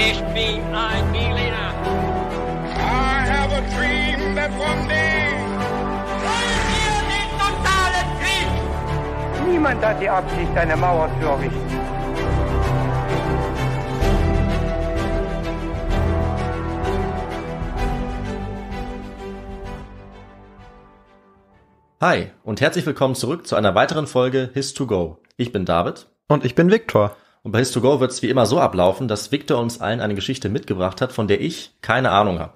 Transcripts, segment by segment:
Ich bin ein Berliner. I have a dream that one day. Wollen wir den totalen Krieg? Niemand hat die Absicht, eine Mauer zu errichten. Hi und herzlich willkommen zurück zu einer weiteren Folge His to Go. Ich bin David. Und ich bin Viktor. Und bei His2Go wird es wie immer so ablaufen, dass Victor uns allen eine Geschichte mitgebracht hat, von der ich keine Ahnung habe.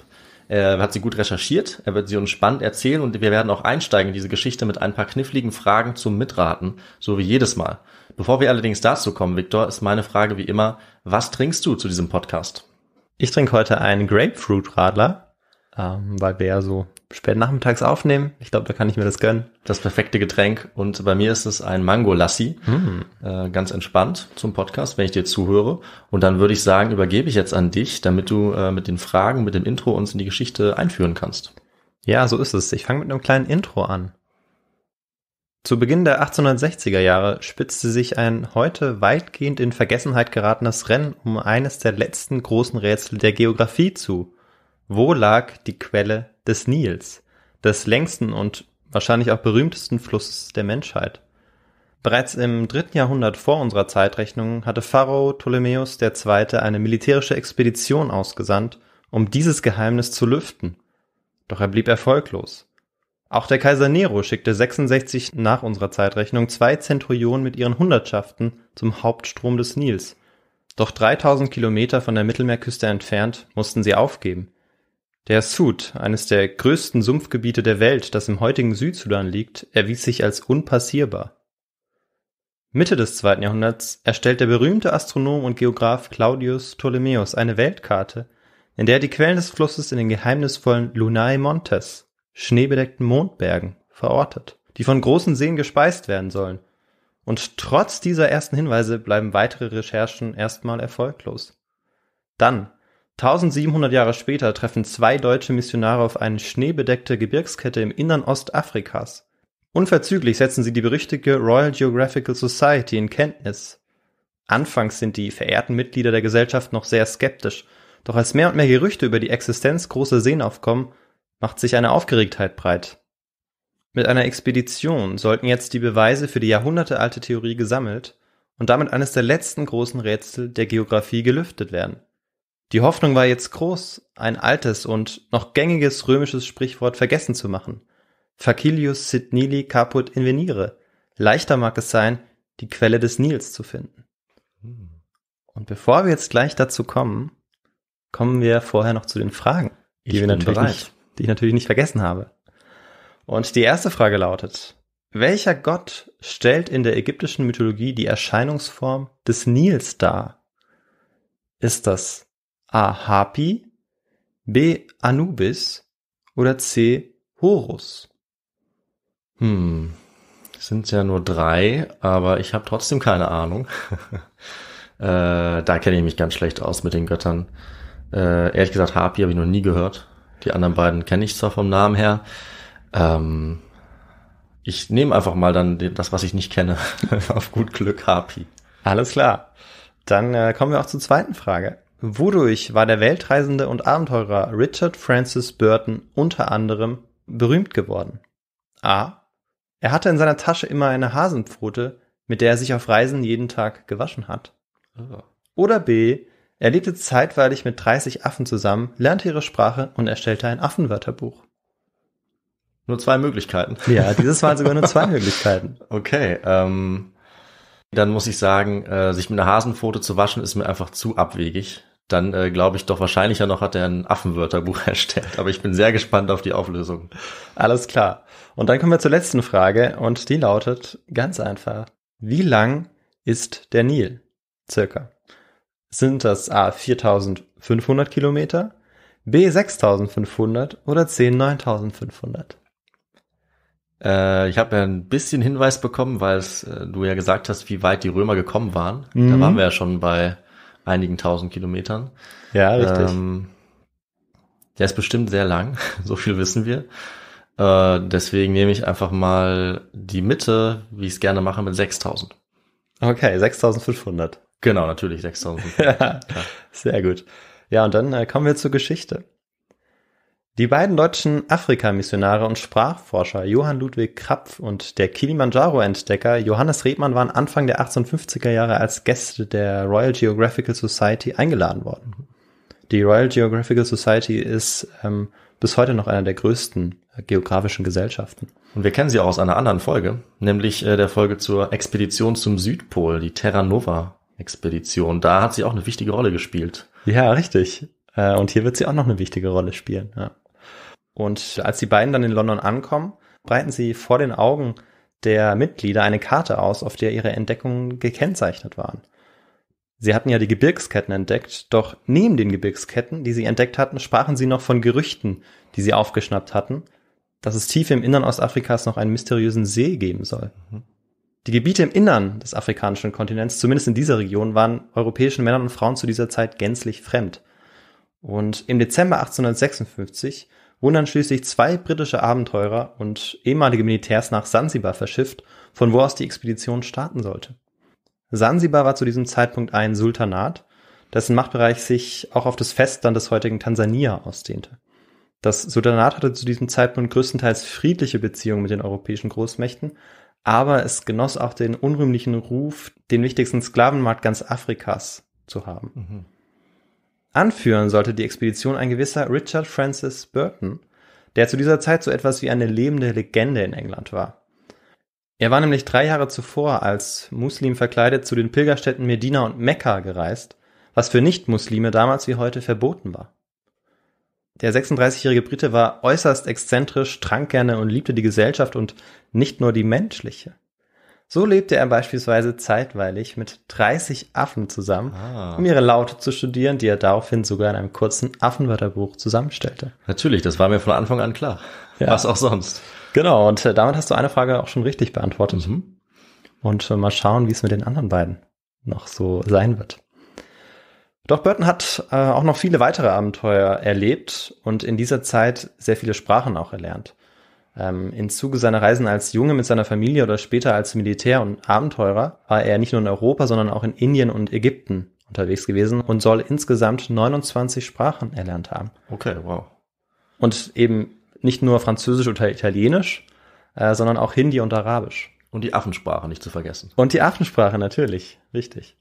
Er hat sie gut recherchiert, er wird sie uns spannend erzählen und wir werden auch einsteigen in diese Geschichte mit ein paar kniffligen Fragen zum Mitraten, so wie jedes Mal. Bevor wir allerdings dazu kommen, Victor, ist meine Frage wie immer, was trinkst du zu diesem Podcast? Ich trinke heute einen Grapefruit-Radler, ähm, weil wir ja so spät nachmittags aufnehmen. Ich glaube, da kann ich mir das gönnen. Das perfekte Getränk. Und bei mir ist es ein Mango-Lassi. Mhm. Äh, ganz entspannt zum Podcast, wenn ich dir zuhöre. Und dann würde ich sagen, übergebe ich jetzt an dich, damit du äh, mit den Fragen, mit dem Intro uns in die Geschichte einführen kannst. Ja, so ist es. Ich fange mit einem kleinen Intro an. Zu Beginn der 1860er Jahre spitzte sich ein heute weitgehend in Vergessenheit geratenes Rennen um eines der letzten großen Rätsel der Geografie zu. Wo lag die Quelle des Nils, des längsten und wahrscheinlich auch berühmtesten Flusses der Menschheit. Bereits im dritten Jahrhundert vor unserer Zeitrechnung hatte Pharao Ptolemäus II. eine militärische Expedition ausgesandt, um dieses Geheimnis zu lüften. Doch er blieb erfolglos. Auch der Kaiser Nero schickte 66 nach unserer Zeitrechnung zwei Zenturionen mit ihren Hundertschaften zum Hauptstrom des Nils. Doch 3000 Kilometer von der Mittelmeerküste entfernt mussten sie aufgeben. Der Sud, eines der größten Sumpfgebiete der Welt, das im heutigen Südsudan liegt, erwies sich als unpassierbar. Mitte des zweiten Jahrhunderts erstellt der berühmte Astronom und Geograf Claudius Ptolemäus eine Weltkarte, in der die Quellen des Flusses in den geheimnisvollen Lunae Montes, schneebedeckten Mondbergen, verortet, die von großen Seen gespeist werden sollen. Und trotz dieser ersten Hinweise bleiben weitere Recherchen erstmal erfolglos. Dann, 1700 Jahre später treffen zwei deutsche Missionare auf eine schneebedeckte Gebirgskette im Innern Ostafrikas. Unverzüglich setzen sie die berüchtigte Royal Geographical Society in Kenntnis. Anfangs sind die verehrten Mitglieder der Gesellschaft noch sehr skeptisch, doch als mehr und mehr Gerüchte über die Existenz großer Seen aufkommen, macht sich eine Aufgeregtheit breit. Mit einer Expedition sollten jetzt die Beweise für die jahrhundertealte Theorie gesammelt und damit eines der letzten großen Rätsel der Geographie gelüftet werden. Die Hoffnung war jetzt groß, ein altes und noch gängiges römisches Sprichwort vergessen zu machen. Facilius sit nili caput invenire. Leichter mag es sein, die Quelle des Nils zu finden. Hm. Und bevor wir jetzt gleich dazu kommen, kommen wir vorher noch zu den Fragen, die ich wir natürlich, bereit, die ich natürlich nicht vergessen habe. Und die erste Frage lautet, welcher Gott stellt in der ägyptischen Mythologie die Erscheinungsform des Nils dar? Ist das A. Hapi, B. Anubis oder C. Horus? Hm, sind ja nur drei, aber ich habe trotzdem keine Ahnung. äh, da kenne ich mich ganz schlecht aus mit den Göttern. Äh, ehrlich gesagt, Hapi habe ich noch nie gehört. Die anderen beiden kenne ich zwar vom Namen her. Ähm, ich nehme einfach mal dann das, was ich nicht kenne. Auf gut Glück, Hapi. Alles klar. Dann äh, kommen wir auch zur zweiten Frage. Wodurch war der Weltreisende und Abenteurer Richard Francis Burton unter anderem berühmt geworden? A. Er hatte in seiner Tasche immer eine Hasenpfote, mit der er sich auf Reisen jeden Tag gewaschen hat. Oder B. Er lebte zeitweilig mit 30 Affen zusammen, lernte ihre Sprache und erstellte ein Affenwörterbuch. Nur zwei Möglichkeiten. Ja, dieses waren sogar nur zwei Möglichkeiten. Okay, ähm, dann muss ich sagen, äh, sich mit einer Hasenpfote zu waschen, ist mir einfach zu abwegig dann äh, glaube ich doch wahrscheinlicher noch hat er ein Affenwörterbuch erstellt. Aber ich bin sehr gespannt auf die Auflösung. Alles klar. Und dann kommen wir zur letzten Frage und die lautet ganz einfach. Wie lang ist der Nil? Circa. Sind das A 4500 Kilometer, B 6500 oder C 9500? Äh, ich habe ja ein bisschen Hinweis bekommen, weil äh, du ja gesagt hast, wie weit die Römer gekommen waren. Mhm. Da waren wir ja schon bei einigen tausend Kilometern. Ja, richtig. Ähm, der ist bestimmt sehr lang, so viel wissen wir. Äh, deswegen nehme ich einfach mal die Mitte, wie ich es gerne mache, mit 6000. Okay, 6500. Genau, natürlich 6500. ja, sehr gut. Ja, und dann äh, kommen wir zur Geschichte. Die beiden deutschen Afrika-Missionare und Sprachforscher Johann Ludwig Krapf und der Kilimanjaro-Entdecker Johannes Redmann waren Anfang der 1850er Jahre als Gäste der Royal Geographical Society eingeladen worden. Die Royal Geographical Society ist ähm, bis heute noch einer der größten äh, geografischen Gesellschaften. Und wir kennen sie auch aus einer anderen Folge, nämlich äh, der Folge zur Expedition zum Südpol, die Terra Nova Expedition. Da hat sie auch eine wichtige Rolle gespielt. Ja, richtig. Äh, und hier wird sie auch noch eine wichtige Rolle spielen. Ja. Und als die beiden dann in London ankommen, breiten sie vor den Augen der Mitglieder eine Karte aus, auf der ihre Entdeckungen gekennzeichnet waren. Sie hatten ja die Gebirgsketten entdeckt, doch neben den Gebirgsketten, die sie entdeckt hatten, sprachen sie noch von Gerüchten, die sie aufgeschnappt hatten, dass es tief im Innern Ostafrikas noch einen mysteriösen See geben soll. Mhm. Die Gebiete im Innern des afrikanischen Kontinents, zumindest in dieser Region, waren europäischen Männern und Frauen zu dieser Zeit gänzlich fremd. Und im Dezember 1856 wurden dann schließlich zwei britische Abenteurer und ehemalige Militärs nach Sansibar verschifft, von wo aus die Expedition starten sollte. Sansibar war zu diesem Zeitpunkt ein Sultanat, dessen Machtbereich sich auch auf das Festland des heutigen Tansania ausdehnte. Das Sultanat hatte zu diesem Zeitpunkt größtenteils friedliche Beziehungen mit den europäischen Großmächten, aber es genoss auch den unrühmlichen Ruf, den wichtigsten Sklavenmarkt ganz Afrikas zu haben. Mhm. Anführen sollte die Expedition ein gewisser Richard Francis Burton, der zu dieser Zeit so etwas wie eine lebende Legende in England war. Er war nämlich drei Jahre zuvor als Muslim verkleidet zu den Pilgerstätten Medina und Mekka gereist, was für Nichtmuslime damals wie heute verboten war. Der 36-jährige Brite war äußerst exzentrisch, trank gerne und liebte die Gesellschaft und nicht nur die menschliche. So lebte er beispielsweise zeitweilig mit 30 Affen zusammen, ah. um ihre Laute zu studieren, die er daraufhin sogar in einem kurzen Affenwörterbuch zusammenstellte. Natürlich, das war mir von Anfang an klar. Ja. Was auch sonst. Genau, und äh, damit hast du eine Frage auch schon richtig beantwortet. Mhm. Und äh, mal schauen, wie es mit den anderen beiden noch so sein wird. Doch Burton hat äh, auch noch viele weitere Abenteuer erlebt und in dieser Zeit sehr viele Sprachen auch erlernt. Ähm, Im Zuge seiner Reisen als Junge mit seiner Familie oder später als Militär und Abenteurer war er nicht nur in Europa, sondern auch in Indien und Ägypten unterwegs gewesen und soll insgesamt 29 Sprachen erlernt haben. Okay, wow. Und eben nicht nur Französisch oder Italienisch, äh, sondern auch Hindi und Arabisch. Und die Affensprache nicht zu vergessen. Und die Affensprache natürlich, richtig.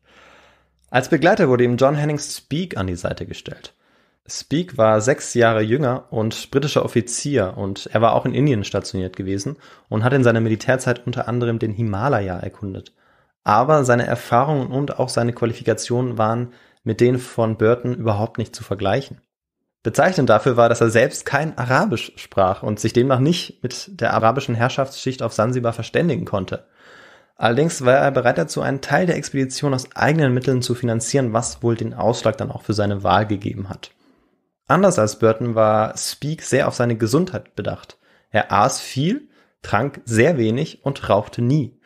Als Begleiter wurde ihm John Hennings Speak an die Seite gestellt. Speak war sechs Jahre jünger und britischer Offizier und er war auch in Indien stationiert gewesen und hat in seiner Militärzeit unter anderem den Himalaya erkundet. Aber seine Erfahrungen und auch seine Qualifikationen waren mit denen von Burton überhaupt nicht zu vergleichen. Bezeichnend dafür war, dass er selbst kein Arabisch sprach und sich demnach nicht mit der arabischen Herrschaftsschicht auf Sansibar verständigen konnte. Allerdings war er bereit dazu, einen Teil der Expedition aus eigenen Mitteln zu finanzieren, was wohl den Ausschlag dann auch für seine Wahl gegeben hat. Anders als Burton war Speak sehr auf seine Gesundheit bedacht. Er aß viel, trank sehr wenig und rauchte nie.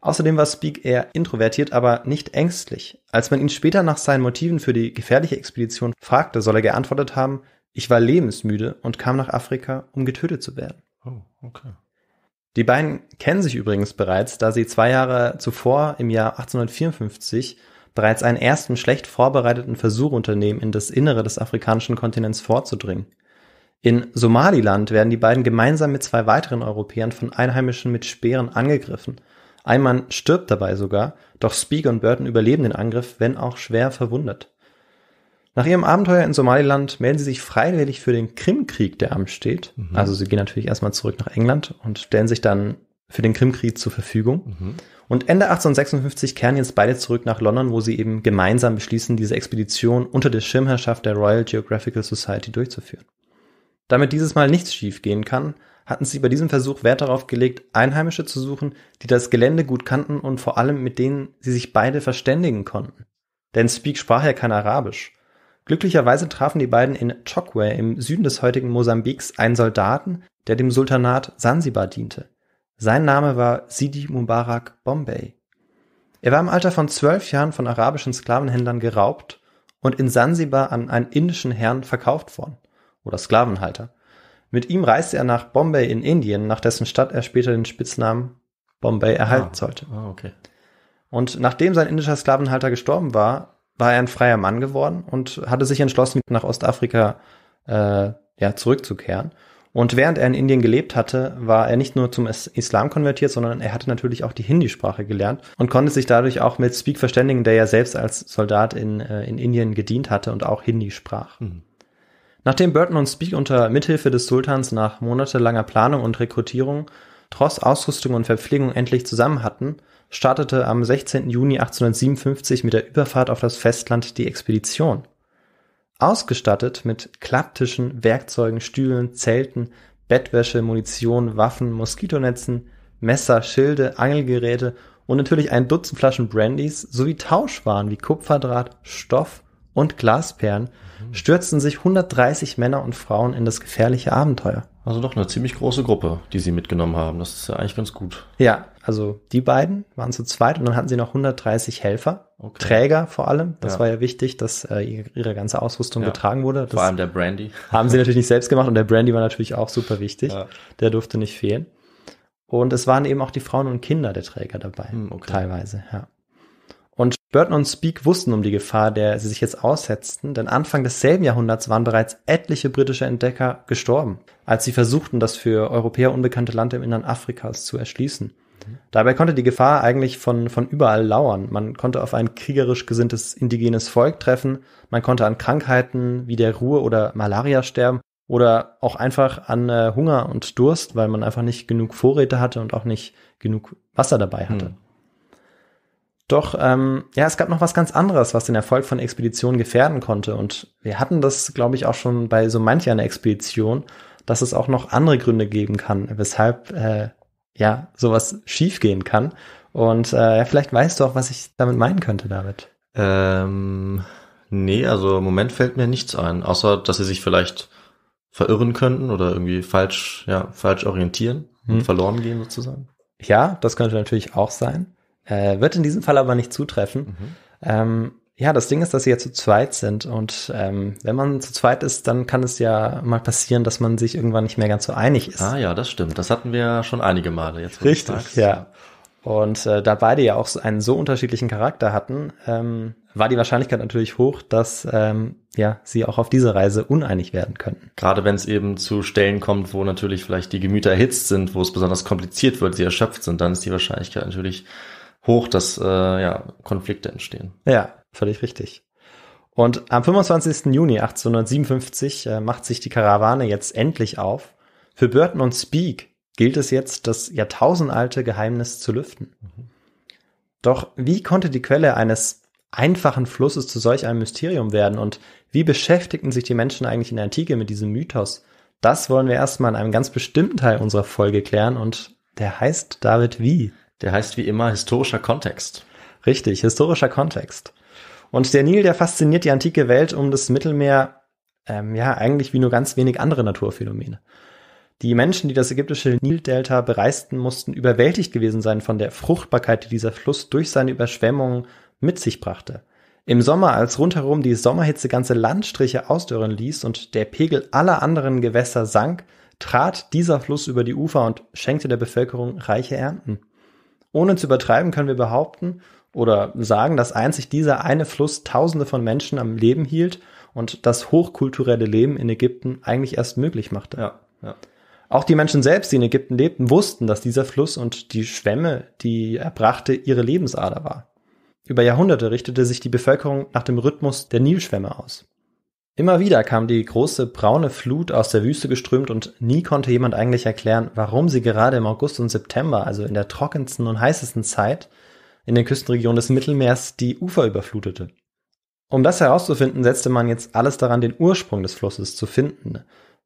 Außerdem war Speak eher introvertiert, aber nicht ängstlich. Als man ihn später nach seinen Motiven für die gefährliche Expedition fragte, soll er geantwortet haben, ich war lebensmüde und kam nach Afrika, um getötet zu werden. Oh, okay. Die beiden kennen sich übrigens bereits, da sie zwei Jahre zuvor im Jahr 1854 bereits einen ersten schlecht vorbereiteten Versuch unternehmen, in das Innere des afrikanischen Kontinents vorzudringen. In Somaliland werden die beiden gemeinsam mit zwei weiteren Europäern von Einheimischen mit Speeren angegriffen. Ein Mann stirbt dabei sogar, doch Speak und Burton überleben den Angriff, wenn auch schwer verwundet. Nach ihrem Abenteuer in Somaliland melden sie sich freiwillig für den Krimkrieg, der ansteht. Mhm. Also sie gehen natürlich erstmal zurück nach England und stellen sich dann für den Krimkrieg zur Verfügung. Mhm. Und Ende 1856 kehren jetzt beide zurück nach London, wo sie eben gemeinsam beschließen, diese Expedition unter der Schirmherrschaft der Royal Geographical Society durchzuführen. Damit dieses Mal nichts schiefgehen kann, hatten sie bei diesem Versuch Wert darauf gelegt, Einheimische zu suchen, die das Gelände gut kannten und vor allem mit denen sie sich beide verständigen konnten. Denn Speak sprach ja kein Arabisch. Glücklicherweise trafen die beiden in Chokwe im Süden des heutigen Mosambiks einen Soldaten, der dem Sultanat Sansibar diente. Sein Name war Sidi Mubarak Bombay. Er war im Alter von zwölf Jahren von arabischen Sklavenhändlern geraubt und in Sansibar an einen indischen Herrn verkauft worden oder Sklavenhalter. Mit ihm reiste er nach Bombay in Indien, nach dessen Stadt er später den Spitznamen Bombay erhalten ah, sollte. Ah, okay. Und nachdem sein indischer Sklavenhalter gestorben war, war er ein freier Mann geworden und hatte sich entschlossen, nach Ostafrika äh, ja, zurückzukehren. Und während er in Indien gelebt hatte, war er nicht nur zum Islam konvertiert, sondern er hatte natürlich auch die Hindi-Sprache gelernt und konnte sich dadurch auch mit Speak verständigen, der ja selbst als Soldat in, äh, in Indien gedient hatte und auch Hindi sprach. Mhm. Nachdem Burton und Speak unter Mithilfe des Sultans nach monatelanger Planung und Rekrutierung Tross, Ausrüstung und Verpflegung endlich zusammen hatten, startete am 16. Juni 1857 mit der Überfahrt auf das Festland die Expedition. Ausgestattet mit Klapptischen, Werkzeugen, Stühlen, Zelten, Bettwäsche, Munition, Waffen, Moskitonetzen, Messer, Schilde, Angelgeräte und natürlich ein Dutzend Flaschen Brandys sowie Tauschwaren wie Kupferdraht, Stoff und Glasperlen mhm. stürzten sich 130 Männer und Frauen in das gefährliche Abenteuer. Also doch eine ziemlich große Gruppe, die sie mitgenommen haben. Das ist ja eigentlich ganz gut. Ja, also die beiden waren zu zweit und dann hatten sie noch 130 Helfer, okay. Träger vor allem. Das ja. war ja wichtig, dass äh, ihre ganze Ausrüstung ja. getragen wurde. Das vor allem der Brandy. Haben sie natürlich nicht selbst gemacht und der Brandy war natürlich auch super wichtig. Ja. Der durfte nicht fehlen. Und es waren eben auch die Frauen und Kinder der Träger dabei, hm, okay. teilweise, ja. Und Burton und Speak wussten um die Gefahr, der sie sich jetzt aussetzten, denn Anfang des selben Jahrhunderts waren bereits etliche britische Entdecker gestorben, als sie versuchten, das für Europäer unbekannte Land im Innern Afrikas zu erschließen. Dabei konnte die Gefahr eigentlich von, von überall lauern. Man konnte auf ein kriegerisch gesinntes indigenes Volk treffen, man konnte an Krankheiten wie der Ruhe oder Malaria sterben oder auch einfach an äh, Hunger und Durst, weil man einfach nicht genug Vorräte hatte und auch nicht genug Wasser dabei hatte. Hm. Doch, ähm, ja, es gab noch was ganz anderes, was den Erfolg von Expeditionen gefährden konnte. Und wir hatten das, glaube ich, auch schon bei so mancher einer Expedition, dass es auch noch andere Gründe geben kann, weshalb äh, ja, sowas schiefgehen kann. Und äh, vielleicht weißt du auch, was ich damit meinen könnte, David. Ähm, nee, also im Moment fällt mir nichts ein, außer dass sie sich vielleicht verirren könnten oder irgendwie falsch, ja, falsch orientieren hm. und verloren gehen sozusagen. Ja, das könnte natürlich auch sein. Äh, wird in diesem Fall aber nicht zutreffen. Mhm. Ähm, ja, das Ding ist, dass sie ja zu zweit sind und ähm, wenn man zu zweit ist, dann kann es ja mal passieren, dass man sich irgendwann nicht mehr ganz so einig ist. Ah ja, das stimmt. Das hatten wir ja schon einige Male jetzt. Richtig, ja. Und äh, da beide ja auch einen so unterschiedlichen Charakter hatten, ähm, war die Wahrscheinlichkeit natürlich hoch, dass ähm, ja sie auch auf dieser Reise uneinig werden könnten. Gerade wenn es eben zu Stellen kommt, wo natürlich vielleicht die Gemüter erhitzt sind, wo es besonders kompliziert wird, sie erschöpft sind, dann ist die Wahrscheinlichkeit natürlich hoch, dass äh, ja, Konflikte entstehen. Ja, Völlig richtig. Und am 25. Juni 1857 äh, macht sich die Karawane jetzt endlich auf. Für Burton und Speak gilt es jetzt, das jahrtausendalte Geheimnis zu lüften. Mhm. Doch wie konnte die Quelle eines einfachen Flusses zu solch einem Mysterium werden und wie beschäftigten sich die Menschen eigentlich in der Antike mit diesem Mythos? Das wollen wir erstmal in einem ganz bestimmten Teil unserer Folge klären und der heißt David wie? Der heißt wie immer historischer Kontext. Richtig, historischer Kontext. Und der Nil, der fasziniert die antike Welt um das Mittelmeer, ähm, ja, eigentlich wie nur ganz wenig andere Naturphänomene. Die Menschen, die das ägyptische Nildelta bereisten, mussten überwältigt gewesen sein von der Fruchtbarkeit, die dieser Fluss durch seine Überschwemmungen mit sich brachte. Im Sommer, als rundherum die Sommerhitze ganze Landstriche ausdörren ließ und der Pegel aller anderen Gewässer sank, trat dieser Fluss über die Ufer und schenkte der Bevölkerung reiche Ernten. Ohne zu übertreiben können wir behaupten, oder sagen, dass einzig dieser eine Fluss Tausende von Menschen am Leben hielt und das hochkulturelle Leben in Ägypten eigentlich erst möglich machte. Ja, ja. Auch die Menschen selbst, die in Ägypten lebten, wussten, dass dieser Fluss und die Schwämme, die er brachte, ihre Lebensader war. Über Jahrhunderte richtete sich die Bevölkerung nach dem Rhythmus der Nilschwämme aus. Immer wieder kam die große braune Flut aus der Wüste geströmt und nie konnte jemand eigentlich erklären, warum sie gerade im August und September, also in der trockensten und heißesten Zeit, in den Küstenregionen des Mittelmeers die Ufer überflutete. Um das herauszufinden, setzte man jetzt alles daran, den Ursprung des Flusses zu finden.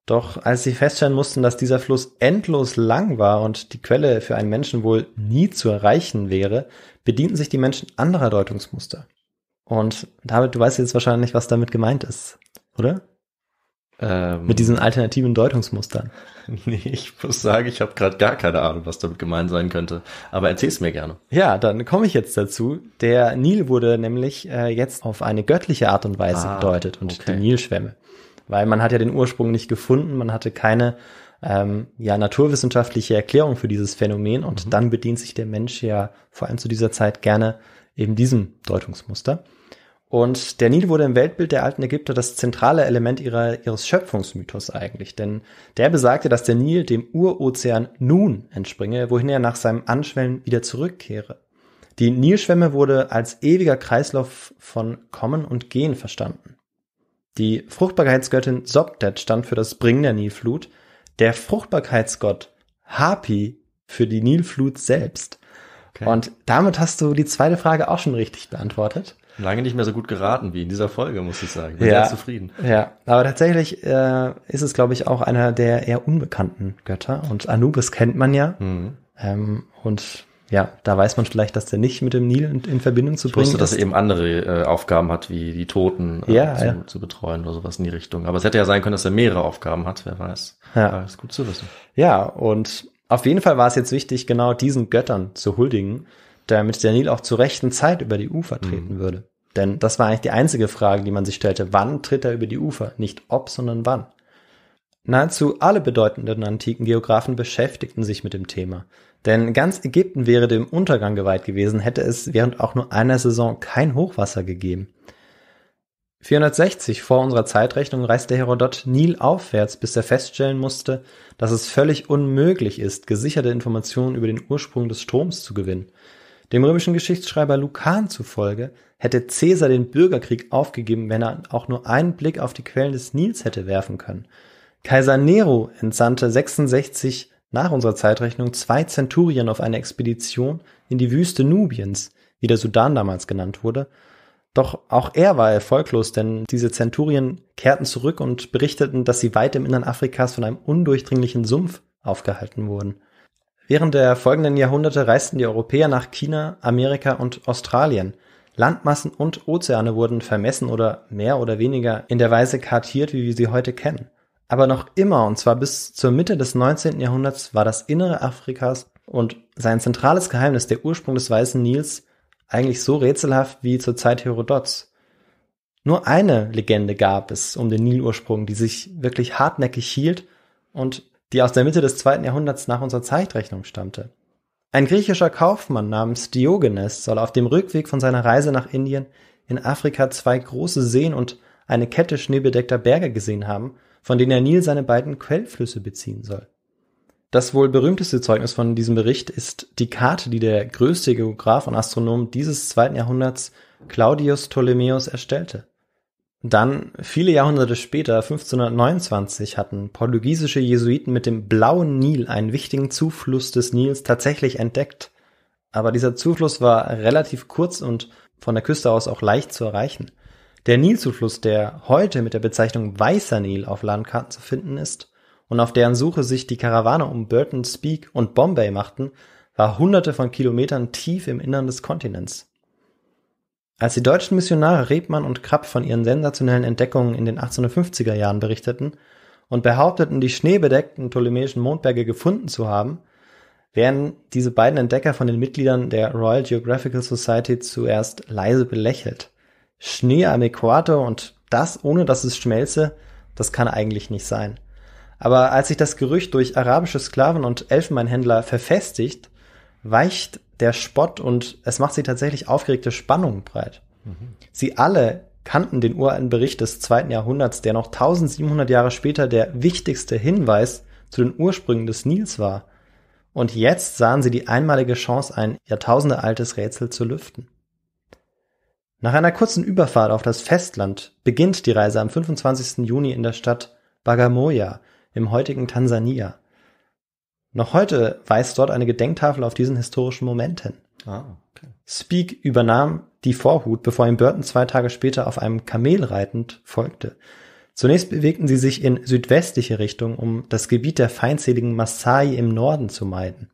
Doch als sie feststellen mussten, dass dieser Fluss endlos lang war und die Quelle für einen Menschen wohl nie zu erreichen wäre, bedienten sich die Menschen anderer Deutungsmuster. Und David, du weißt jetzt wahrscheinlich, was damit gemeint ist, oder? Ähm, Mit diesen alternativen Deutungsmustern. Nee, ich muss sagen, ich habe gerade gar keine Ahnung, was damit gemeint sein könnte. Aber erzähl's mir gerne. Ja, dann komme ich jetzt dazu. Der Nil wurde nämlich äh, jetzt auf eine göttliche Art und Weise ah, gedeutet und okay. die Nilschwämme. Weil man hat ja den Ursprung nicht gefunden, man hatte keine ähm, ja, naturwissenschaftliche Erklärung für dieses Phänomen und mhm. dann bedient sich der Mensch ja vor allem zu dieser Zeit gerne eben diesem Deutungsmuster. Und der Nil wurde im Weltbild der alten Ägypter das zentrale Element ihrer, ihres Schöpfungsmythos eigentlich, denn der besagte, dass der Nil dem Urozean Nun entspringe, wohin er nach seinem Anschwellen wieder zurückkehre. Die Nilschwemme wurde als ewiger Kreislauf von Kommen und Gehen verstanden. Die Fruchtbarkeitsgöttin Sobdet stand für das Bringen der Nilflut, der Fruchtbarkeitsgott Hapi für die Nilflut selbst. Okay. Und damit hast du die zweite Frage auch schon richtig beantwortet. Lange nicht mehr so gut geraten wie in dieser Folge, muss ich sagen. Bin ja, sehr zufrieden. Ja, aber tatsächlich äh, ist es, glaube ich, auch einer der eher unbekannten Götter. Und Anubis kennt man ja. Mhm. Ähm, und ja, da weiß man vielleicht, dass der nicht mit dem Nil in, in Verbindung zu ich bringen wusste, ist. dass er eben andere äh, Aufgaben hat, wie die Toten äh, ja, zu, ja. zu, betreuen oder sowas in die Richtung. Aber es hätte ja sein können, dass er mehrere Aufgaben hat, wer weiß. Ja. Aber ist gut zu wissen. Ja, und auf jeden Fall war es jetzt wichtig, genau diesen Göttern zu huldigen damit der Nil auch zur rechten Zeit über die Ufer treten mhm. würde. Denn das war eigentlich die einzige Frage, die man sich stellte. Wann tritt er über die Ufer? Nicht ob, sondern wann. Nahezu alle bedeutenden antiken Geographen beschäftigten sich mit dem Thema. Denn ganz Ägypten wäre dem Untergang geweiht gewesen, hätte es während auch nur einer Saison kein Hochwasser gegeben. 460 vor unserer Zeitrechnung reist der Herodot Nil aufwärts, bis er feststellen musste, dass es völlig unmöglich ist, gesicherte Informationen über den Ursprung des Stroms zu gewinnen. Dem römischen Geschichtsschreiber Lukan zufolge hätte Caesar den Bürgerkrieg aufgegeben, wenn er auch nur einen Blick auf die Quellen des Nils hätte werfen können. Kaiser Nero entsandte 66 nach unserer Zeitrechnung zwei Zenturien auf eine Expedition in die Wüste Nubiens, wie der Sudan damals genannt wurde, doch auch er war erfolglos, denn diese Zenturien kehrten zurück und berichteten, dass sie weit im Innern Afrikas von einem undurchdringlichen Sumpf aufgehalten wurden. Während der folgenden Jahrhunderte reisten die Europäer nach China, Amerika und Australien. Landmassen und Ozeane wurden vermessen oder mehr oder weniger in der Weise kartiert, wie wir sie heute kennen. Aber noch immer, und zwar bis zur Mitte des 19. Jahrhunderts, war das Innere Afrikas und sein zentrales Geheimnis, der Ursprung des Weißen Nils, eigentlich so rätselhaft wie zur Zeit Herodots. Nur eine Legende gab es um den Nilursprung, die sich wirklich hartnäckig hielt und die aus der Mitte des zweiten Jahrhunderts nach unserer Zeitrechnung stammte. Ein griechischer Kaufmann namens Diogenes soll auf dem Rückweg von seiner Reise nach Indien in Afrika zwei große Seen und eine Kette schneebedeckter Berge gesehen haben, von denen der Nil seine beiden Quellflüsse beziehen soll. Das wohl berühmteste Zeugnis von diesem Bericht ist die Karte, die der größte Geograf und Astronom dieses zweiten Jahrhunderts Claudius Ptolemäus erstellte. Dann, viele Jahrhunderte später, 1529, hatten portugiesische Jesuiten mit dem Blauen Nil einen wichtigen Zufluss des Nils tatsächlich entdeckt. Aber dieser Zufluss war relativ kurz und von der Küste aus auch leicht zu erreichen. Der Nilzufluss, der heute mit der Bezeichnung Weißer Nil auf Landkarten zu finden ist und auf deren Suche sich die Karawane um Burton, Speak und Bombay machten, war hunderte von Kilometern tief im Innern des Kontinents. Als die deutschen Missionare Rebmann und Krapp von ihren sensationellen Entdeckungen in den 1850er Jahren berichteten und behaupteten, die schneebedeckten ptolemäischen Mondberge gefunden zu haben, werden diese beiden Entdecker von den Mitgliedern der Royal Geographical Society zuerst leise belächelt. Schnee am Äquator und das ohne dass es schmelze, das kann eigentlich nicht sein. Aber als sich das Gerücht durch arabische Sklaven und Elfenbeinhändler verfestigt, weicht der Spott und es macht sie tatsächlich aufgeregte Spannungen breit. Mhm. Sie alle kannten den uralten Bericht des zweiten Jahrhunderts, der noch 1700 Jahre später der wichtigste Hinweis zu den Ursprüngen des Nils war. Und jetzt sahen sie die einmalige Chance, ein Jahrtausende altes Rätsel zu lüften. Nach einer kurzen Überfahrt auf das Festland beginnt die Reise am 25. Juni in der Stadt Bagamoya im heutigen Tansania. Noch heute weist dort eine Gedenktafel auf diesen historischen Moment hin. Ah, okay. Speak übernahm die Vorhut, bevor ihm Burton zwei Tage später auf einem Kamel reitend folgte. Zunächst bewegten sie sich in südwestliche Richtung, um das Gebiet der feindseligen Maasai im Norden zu meiden.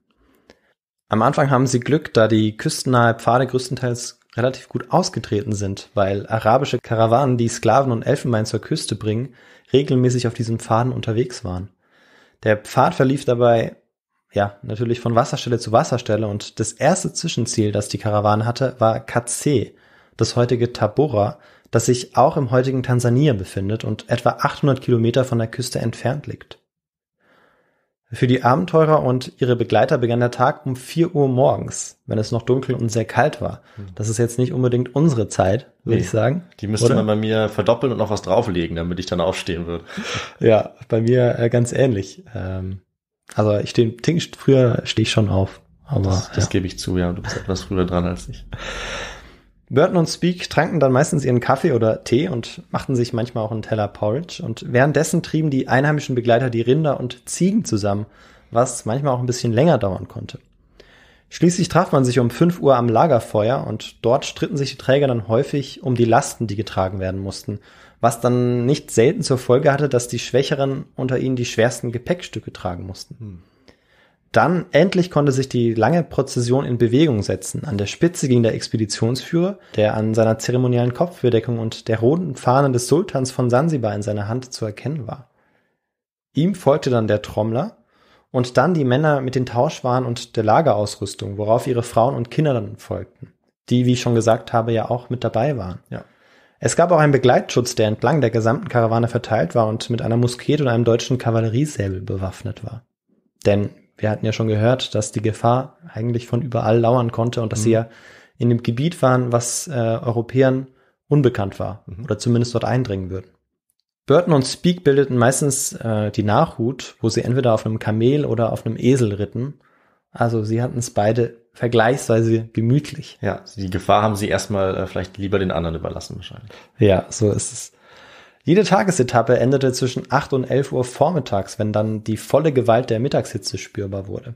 Am Anfang haben sie Glück, da die küstennahe Pfade größtenteils relativ gut ausgetreten sind, weil arabische Karawanen, die Sklaven und Elfenbein zur Küste bringen, regelmäßig auf diesen Pfaden unterwegs waren. Der Pfad verlief dabei ja, natürlich von Wasserstelle zu Wasserstelle und das erste Zwischenziel, das die Karawane hatte, war Katse, das heutige Tabora, das sich auch im heutigen Tansania befindet und etwa 800 Kilometer von der Küste entfernt liegt. Für die Abenteurer und ihre Begleiter begann der Tag um 4 Uhr morgens, wenn es noch dunkel und sehr kalt war. Hm. Das ist jetzt nicht unbedingt unsere Zeit, würde nee, ich sagen. Die müsste oder? man bei mir verdoppeln und noch was drauflegen, damit ich dann aufstehen würde. Ja, bei mir äh, ganz ähnlich. Ähm, also ich den stehe früher stehe ich schon auf. Aber das, das ja. gebe ich zu, ja. Du bist etwas früher dran als ich. Burton und Speak tranken dann meistens ihren Kaffee oder Tee und machten sich manchmal auch einen Teller Porridge. Und währenddessen trieben die einheimischen Begleiter die Rinder und Ziegen zusammen, was manchmal auch ein bisschen länger dauern konnte. Schließlich traf man sich um 5 Uhr am Lagerfeuer und dort stritten sich die Träger dann häufig um die Lasten, die getragen werden mussten was dann nicht selten zur Folge hatte, dass die Schwächeren unter ihnen die schwersten Gepäckstücke tragen mussten. Hm. Dann endlich konnte sich die lange Prozession in Bewegung setzen. An der Spitze ging der Expeditionsführer, der an seiner zeremoniellen Kopfbedeckung und der roten Fahne des Sultans von Sansibar in seiner Hand zu erkennen war. Ihm folgte dann der Trommler und dann die Männer mit den Tauschwaren und der Lagerausrüstung, worauf ihre Frauen und Kinder dann folgten, die, wie ich schon gesagt habe, ja auch mit dabei waren. Ja. Es gab auch einen Begleitschutz, der entlang der gesamten Karawane verteilt war und mit einer Musket und einem deutschen Kavalleriesäbel bewaffnet war. Denn wir hatten ja schon gehört, dass die Gefahr eigentlich von überall lauern konnte und dass mhm. sie ja in dem Gebiet waren, was äh, Europäern unbekannt war mhm. oder zumindest dort eindringen würden. Burton und Speak bildeten meistens äh, die Nachhut, wo sie entweder auf einem Kamel oder auf einem Esel ritten also sie hatten es beide vergleichsweise gemütlich. Ja, die Gefahr haben sie erstmal äh, vielleicht lieber den anderen überlassen wahrscheinlich. Ja, so ist es. Jede Tagesetappe endete zwischen 8 und 11 Uhr vormittags, wenn dann die volle Gewalt der Mittagshitze spürbar wurde.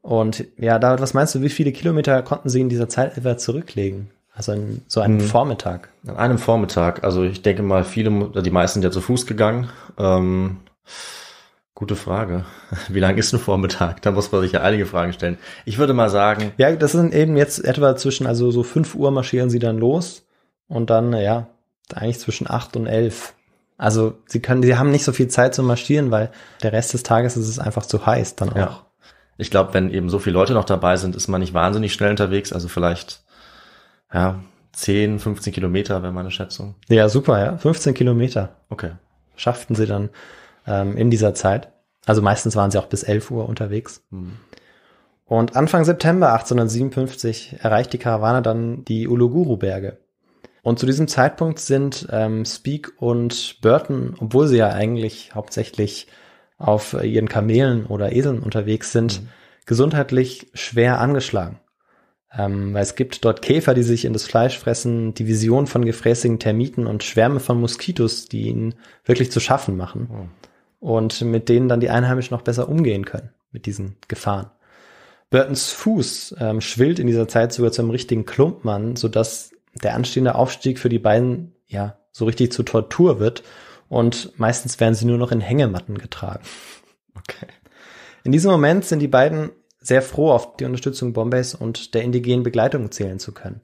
Und ja, David, was meinst du, wie viele Kilometer konnten sie in dieser Zeit etwa zurücklegen? Also in so einem mhm. Vormittag. An einem Vormittag. Also ich denke mal, viele, die meisten sind ja zu Fuß gegangen. Ähm, Gute Frage. Wie lang ist ein Vormittag? Da muss man sich ja einige Fragen stellen. Ich würde mal sagen. Ja, das sind eben jetzt etwa zwischen, also so 5 Uhr marschieren sie dann los und dann, ja, eigentlich zwischen 8 und 11. Also sie können, sie haben nicht so viel Zeit zum Marschieren, weil der Rest des Tages ist es einfach zu heiß dann auch. Ja. Ich glaube, wenn eben so viele Leute noch dabei sind, ist man nicht wahnsinnig schnell unterwegs. Also vielleicht, ja, 10, 15 Kilometer wäre meine Schätzung. Ja, super, ja. 15 Kilometer. Okay. Schafften sie dann ähm, in dieser Zeit. Also meistens waren sie auch bis 11 Uhr unterwegs. Mhm. Und Anfang September 1857 erreicht die Karawane dann die Uluguru-Berge. Und zu diesem Zeitpunkt sind ähm, Speak und Burton, obwohl sie ja eigentlich hauptsächlich auf ihren Kamelen oder Eseln unterwegs sind, mhm. gesundheitlich schwer angeschlagen. Ähm, weil es gibt dort Käfer, die sich in das Fleisch fressen, Divisionen von gefräßigen Termiten und Schwärme von Moskitos, die ihnen wirklich zu schaffen machen. Mhm und mit denen dann die Einheimischen noch besser umgehen können, mit diesen Gefahren. Burtons Fuß ähm, schwillt in dieser Zeit sogar zu einem richtigen Klumpmann, an, sodass der anstehende Aufstieg für die beiden ja so richtig zu Tortur wird und meistens werden sie nur noch in Hängematten getragen. Okay. In diesem Moment sind die beiden sehr froh, auf die Unterstützung Bombays und der indigenen Begleitung zählen zu können.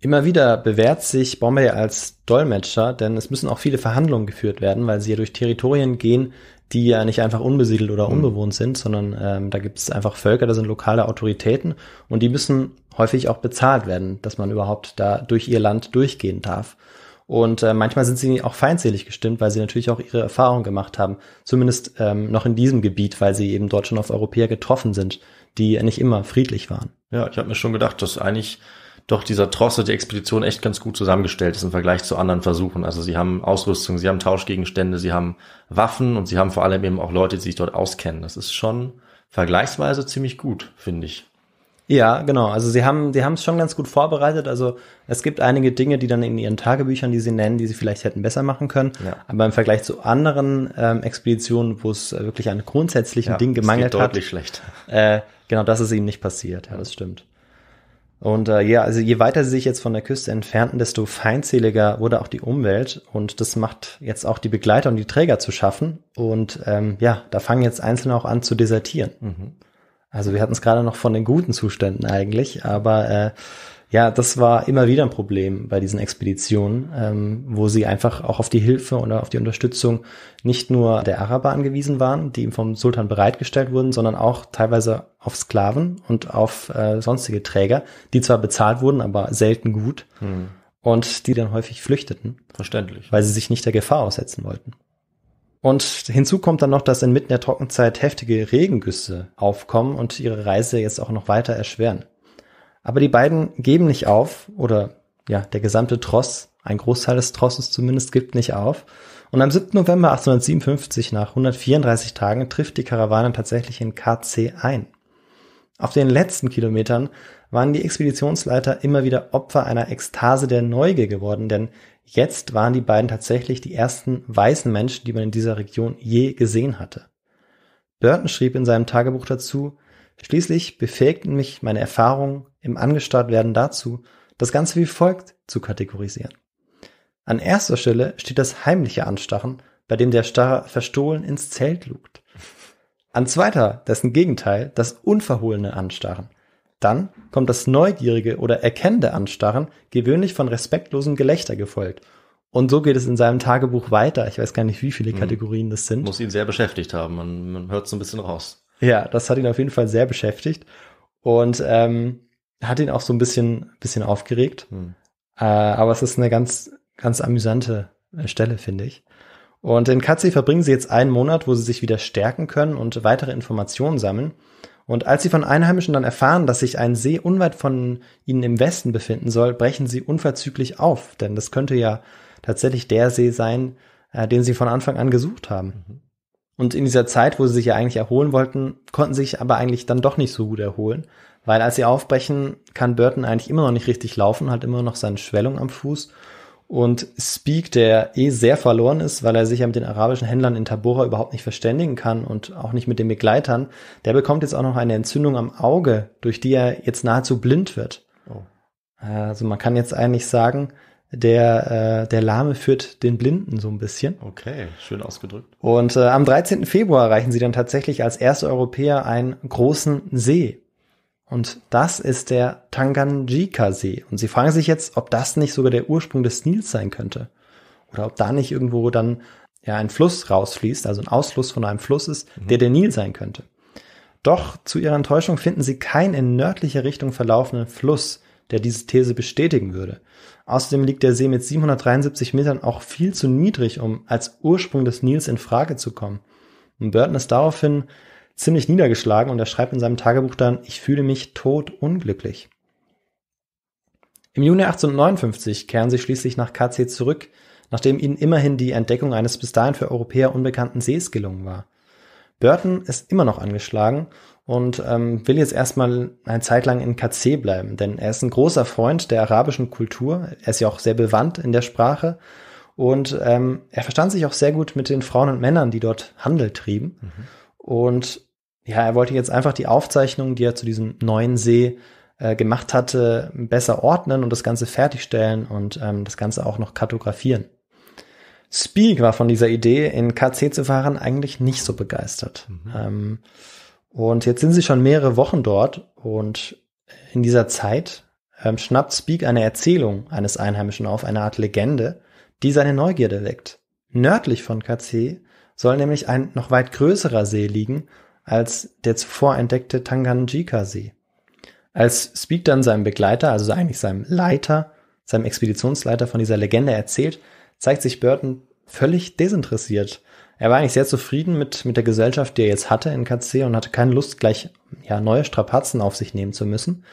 Immer wieder bewährt sich Bombay als Dolmetscher, denn es müssen auch viele Verhandlungen geführt werden, weil sie ja durch Territorien gehen, die ja nicht einfach unbesiedelt oder hm. unbewohnt sind, sondern ähm, da gibt es einfach Völker, da sind lokale Autoritäten und die müssen häufig auch bezahlt werden, dass man überhaupt da durch ihr Land durchgehen darf. Und äh, manchmal sind sie auch feindselig gestimmt, weil sie natürlich auch ihre Erfahrungen gemacht haben, zumindest ähm, noch in diesem Gebiet, weil sie eben dort schon auf Europäer getroffen sind, die nicht immer friedlich waren. Ja, ich habe mir schon gedacht, dass eigentlich doch dieser Trosse, die Expedition echt ganz gut zusammengestellt ist im Vergleich zu anderen Versuchen. Also sie haben Ausrüstung, sie haben Tauschgegenstände, sie haben Waffen und sie haben vor allem eben auch Leute, die sich dort auskennen. Das ist schon vergleichsweise ziemlich gut, finde ich. Ja, genau. Also sie haben, sie haben es schon ganz gut vorbereitet. Also es gibt einige Dinge, die dann in ihren Tagebüchern, die sie nennen, die sie vielleicht hätten besser machen können. Ja. Aber im Vergleich zu anderen ähm, Expeditionen, wo es äh, wirklich an grundsätzlichen ja, Dingen gemangelt hat, deutlich schlecht. Äh, genau, das ist ihnen nicht passiert. Ja, das stimmt. Und äh, ja, also je weiter sie sich jetzt von der Küste entfernten, desto feindseliger wurde auch die Umwelt. Und das macht jetzt auch die Begleiter und die Träger zu schaffen. Und ähm, ja, da fangen jetzt Einzelne auch an zu desertieren. Mhm. Also wir hatten es gerade noch von den guten Zuständen eigentlich, aber äh, ja, das war immer wieder ein Problem bei diesen Expeditionen, ähm, wo sie einfach auch auf die Hilfe oder auf die Unterstützung nicht nur der Araber angewiesen waren, die ihm vom Sultan bereitgestellt wurden, sondern auch teilweise auf Sklaven und auf äh, sonstige Träger, die zwar bezahlt wurden, aber selten gut hm. und die dann häufig flüchteten. Verständlich. Weil sie sich nicht der Gefahr aussetzen wollten. Und hinzu kommt dann noch, dass inmitten der Trockenzeit heftige Regengüsse aufkommen und ihre Reise jetzt auch noch weiter erschweren. Aber die beiden geben nicht auf oder ja, der gesamte Tross, ein Großteil des Trosses zumindest, gibt nicht auf. Und am 7. November 1857, nach 134 Tagen, trifft die Karawane tatsächlich in KC ein. Auf den letzten Kilometern waren die Expeditionsleiter immer wieder Opfer einer Ekstase der Neugier geworden, denn jetzt waren die beiden tatsächlich die ersten weißen Menschen, die man in dieser Region je gesehen hatte. Burton schrieb in seinem Tagebuch dazu, Schließlich befähigten mich meine Erfahrungen, im Angestarrt werden dazu, das Ganze wie folgt zu kategorisieren. An erster Stelle steht das heimliche Anstarren, bei dem der Starrer verstohlen ins Zelt lugt. An zweiter, dessen Gegenteil, das unverhohlene Anstarren. Dann kommt das neugierige oder erkennende Anstarren, gewöhnlich von respektlosem Gelächter gefolgt. Und so geht es in seinem Tagebuch weiter. Ich weiß gar nicht, wie viele hm. Kategorien das sind. Muss ihn sehr beschäftigt haben. Man, man hört so ein bisschen raus. Ja, das hat ihn auf jeden Fall sehr beschäftigt. Und ähm, hat ihn auch so ein bisschen, bisschen aufgeregt. Hm. Äh, aber es ist eine ganz, ganz amüsante äh, Stelle, finde ich. Und in Katzi verbringen sie jetzt einen Monat, wo sie sich wieder stärken können und weitere Informationen sammeln. Und als sie von Einheimischen dann erfahren, dass sich ein See unweit von ihnen im Westen befinden soll, brechen sie unverzüglich auf, denn das könnte ja tatsächlich der See sein, äh, den sie von Anfang an gesucht haben. Mhm. Und in dieser Zeit, wo sie sich ja eigentlich erholen wollten, konnten sie sich aber eigentlich dann doch nicht so gut erholen, weil als sie aufbrechen, kann Burton eigentlich immer noch nicht richtig laufen, hat immer noch seine Schwellung am Fuß. Und Speak, der eh sehr verloren ist, weil er sich ja mit den arabischen Händlern in Tabora überhaupt nicht verständigen kann und auch nicht mit den Begleitern, der bekommt jetzt auch noch eine Entzündung am Auge, durch die er jetzt nahezu blind wird. Oh. Also man kann jetzt eigentlich sagen, der, äh, der Lahme führt den Blinden so ein bisschen. Okay, schön ausgedrückt. Und äh, am 13. Februar erreichen sie dann tatsächlich als erste Europäer einen großen See. Und das ist der Tanganjika-See. Und sie fragen sich jetzt, ob das nicht sogar der Ursprung des Nils sein könnte. Oder ob da nicht irgendwo dann ja ein Fluss rausfließt, also ein Ausfluss von einem Fluss ist, mhm. der der Nil sein könnte. Doch zu ihrer Enttäuschung finden sie keinen in nördlicher Richtung verlaufenden Fluss, der diese These bestätigen würde. Außerdem liegt der See mit 773 Metern auch viel zu niedrig, um als Ursprung des Nils in Frage zu kommen. Und Burton ist daraufhin ziemlich niedergeschlagen und er schreibt in seinem Tagebuch dann, ich fühle mich tot unglücklich. Im Juni 1859 kehren sie schließlich nach KC zurück, nachdem ihnen immerhin die Entdeckung eines bis dahin für Europäer unbekannten Sees gelungen war. Burton ist immer noch angeschlagen und ähm, will jetzt erstmal eine Zeit lang in KC bleiben, denn er ist ein großer Freund der arabischen Kultur, er ist ja auch sehr bewandt in der Sprache und ähm, er verstand sich auch sehr gut mit den Frauen und Männern, die dort Handel trieben. Mhm. Und ja, er wollte jetzt einfach die Aufzeichnungen, die er zu diesem neuen See äh, gemacht hatte, besser ordnen und das Ganze fertigstellen und ähm, das Ganze auch noch kartografieren. Speak war von dieser Idee, in KC zu fahren, eigentlich nicht so begeistert. Mhm. Ähm, und jetzt sind sie schon mehrere Wochen dort und in dieser Zeit ähm, schnappt Speak eine Erzählung eines Einheimischen auf, eine Art Legende, die seine Neugierde weckt. Nördlich von KC soll nämlich ein noch weit größerer See liegen als der zuvor entdeckte Tanganjika-See. Als Speak dann seinem Begleiter, also eigentlich seinem Leiter, seinem Expeditionsleiter von dieser Legende erzählt, zeigt sich Burton völlig desinteressiert. Er war eigentlich sehr zufrieden mit, mit der Gesellschaft, die er jetzt hatte in KC und hatte keine Lust, gleich ja, neue Strapazen auf sich nehmen zu müssen.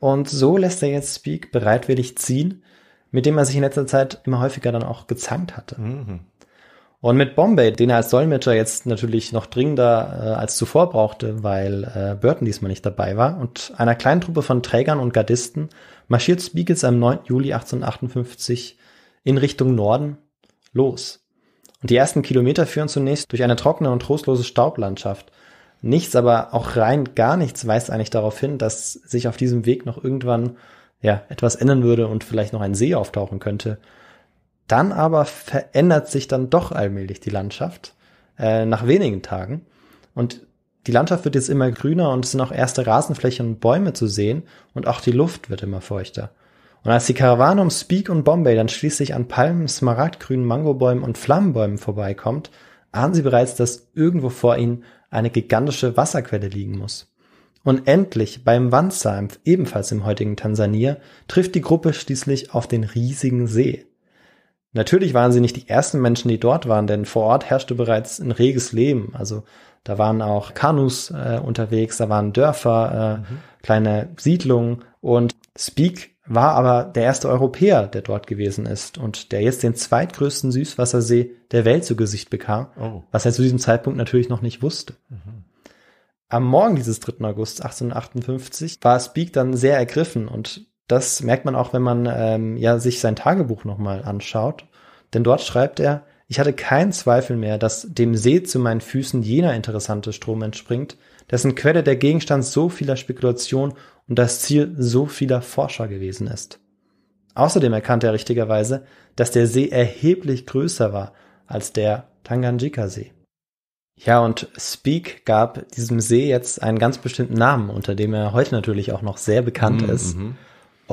Und so lässt er jetzt Speak bereitwillig ziehen, mit dem er sich in letzter Zeit immer häufiger dann auch gezankt hatte. Mhm. Und mit Bombay, den er als Dolmetscher jetzt natürlich noch dringender äh, als zuvor brauchte, weil äh, Burton diesmal nicht dabei war, und einer kleinen Truppe von Trägern und Gardisten marschiert Spiegels am 9. Juli 1858 in Richtung Norden los. Und die ersten Kilometer führen zunächst durch eine trockene und trostlose Staublandschaft. Nichts, aber auch rein gar nichts weist eigentlich darauf hin, dass sich auf diesem Weg noch irgendwann ja etwas ändern würde und vielleicht noch ein See auftauchen könnte. Dann aber verändert sich dann doch allmählich die Landschaft äh, nach wenigen Tagen. Und die Landschaft wird jetzt immer grüner und es sind auch erste Rasenflächen und Bäume zu sehen und auch die Luft wird immer feuchter. Und als die Karawane um Speak und Bombay dann schließlich an Palmen, smaragdgrünen Mangobäumen und Flammenbäumen vorbeikommt, ahnen sie bereits, dass irgendwo vor ihnen eine gigantische Wasserquelle liegen muss. Und endlich beim Wandsam, ebenfalls im heutigen Tansania, trifft die Gruppe schließlich auf den riesigen See. Natürlich waren sie nicht die ersten Menschen, die dort waren, denn vor Ort herrschte bereits ein reges Leben. Also da waren auch Kanus äh, unterwegs, da waren Dörfer, äh, mhm. kleine Siedlungen und Speak war aber der erste Europäer, der dort gewesen ist und der jetzt den zweitgrößten Süßwassersee der Welt zu Gesicht bekam, oh. was er zu diesem Zeitpunkt natürlich noch nicht wusste. Mhm. Am Morgen dieses 3. August 1858 war Speak dann sehr ergriffen und das merkt man auch, wenn man ähm, ja, sich sein Tagebuch nochmal anschaut. Denn dort schreibt er, ich hatte keinen Zweifel mehr, dass dem See zu meinen Füßen jener interessante Strom entspringt, dessen Quelle der Gegenstand so vieler Spekulation und das Ziel so vieler Forscher gewesen ist. Außerdem erkannte er richtigerweise, dass der See erheblich größer war als der Tanganjika-See. Ja, und Speak gab diesem See jetzt einen ganz bestimmten Namen, unter dem er heute natürlich auch noch sehr bekannt mm -hmm. ist. Mhm.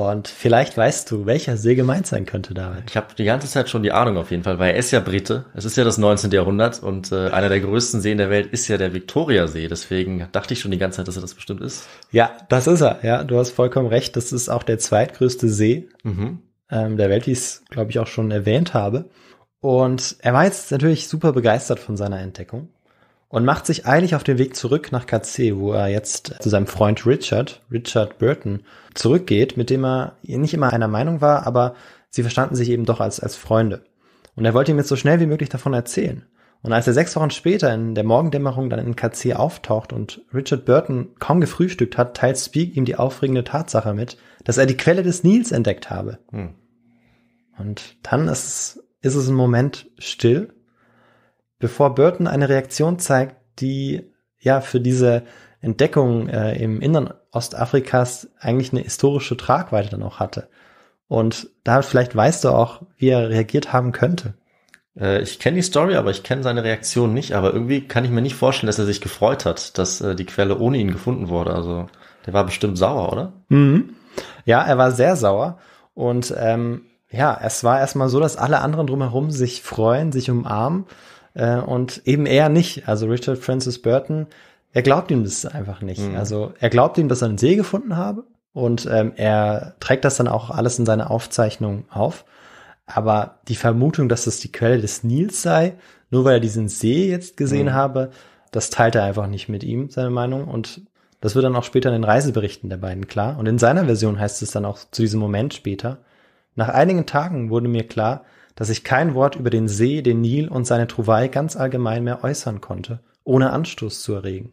Und vielleicht weißt du, welcher See gemeint sein könnte, damit. Ich habe die ganze Zeit schon die Ahnung auf jeden Fall, weil er ist ja Brite. Es ist ja das 19. Jahrhundert und äh, einer der größten Seen der Welt ist ja der Viktoriasee. Deswegen dachte ich schon die ganze Zeit, dass er das bestimmt ist. Ja, das ist er. Ja, du hast vollkommen recht. Das ist auch der zweitgrößte See mhm. ähm, der Welt, wie ich es, glaube ich, auch schon erwähnt habe. Und er war jetzt natürlich super begeistert von seiner Entdeckung und macht sich eilig auf den Weg zurück nach KC, wo er jetzt zu seinem Freund Richard, Richard Burton, zurückgeht, mit dem er nicht immer einer Meinung war, aber sie verstanden sich eben doch als, als Freunde. Und er wollte ihm jetzt so schnell wie möglich davon erzählen. Und als er sechs Wochen später in der Morgendämmerung dann in KC auftaucht und Richard Burton kaum gefrühstückt hat, teilt Speak ihm die aufregende Tatsache mit, dass er die Quelle des Nils entdeckt habe. Hm. Und dann ist, ist es ein Moment still bevor Burton eine Reaktion zeigt, die ja für diese Entdeckung äh, im Innern Ostafrikas eigentlich eine historische Tragweite dann auch hatte. Und da vielleicht weißt du auch, wie er reagiert haben könnte. Äh, ich kenne die Story, aber ich kenne seine Reaktion nicht. Aber irgendwie kann ich mir nicht vorstellen, dass er sich gefreut hat, dass äh, die Quelle ohne ihn gefunden wurde. Also der war bestimmt sauer, oder? Mhm. Ja, er war sehr sauer. Und ähm, ja, es war erstmal so, dass alle anderen drumherum sich freuen, sich umarmen. Äh, und eben er nicht. Also Richard Francis Burton, er glaubt ihm das einfach nicht. Mhm. Also er glaubt ihm, dass er einen See gefunden habe und ähm, er trägt das dann auch alles in seine Aufzeichnung auf. Aber die Vermutung, dass das die Quelle des Nils sei, nur weil er diesen See jetzt gesehen mhm. habe, das teilt er einfach nicht mit ihm, seine Meinung. Und das wird dann auch später in den Reiseberichten der beiden klar. Und in seiner Version heißt es dann auch zu diesem Moment später, nach einigen Tagen wurde mir klar, dass ich kein Wort über den See, den Nil und seine Trouvaille ganz allgemein mehr äußern konnte, ohne Anstoß zu erregen.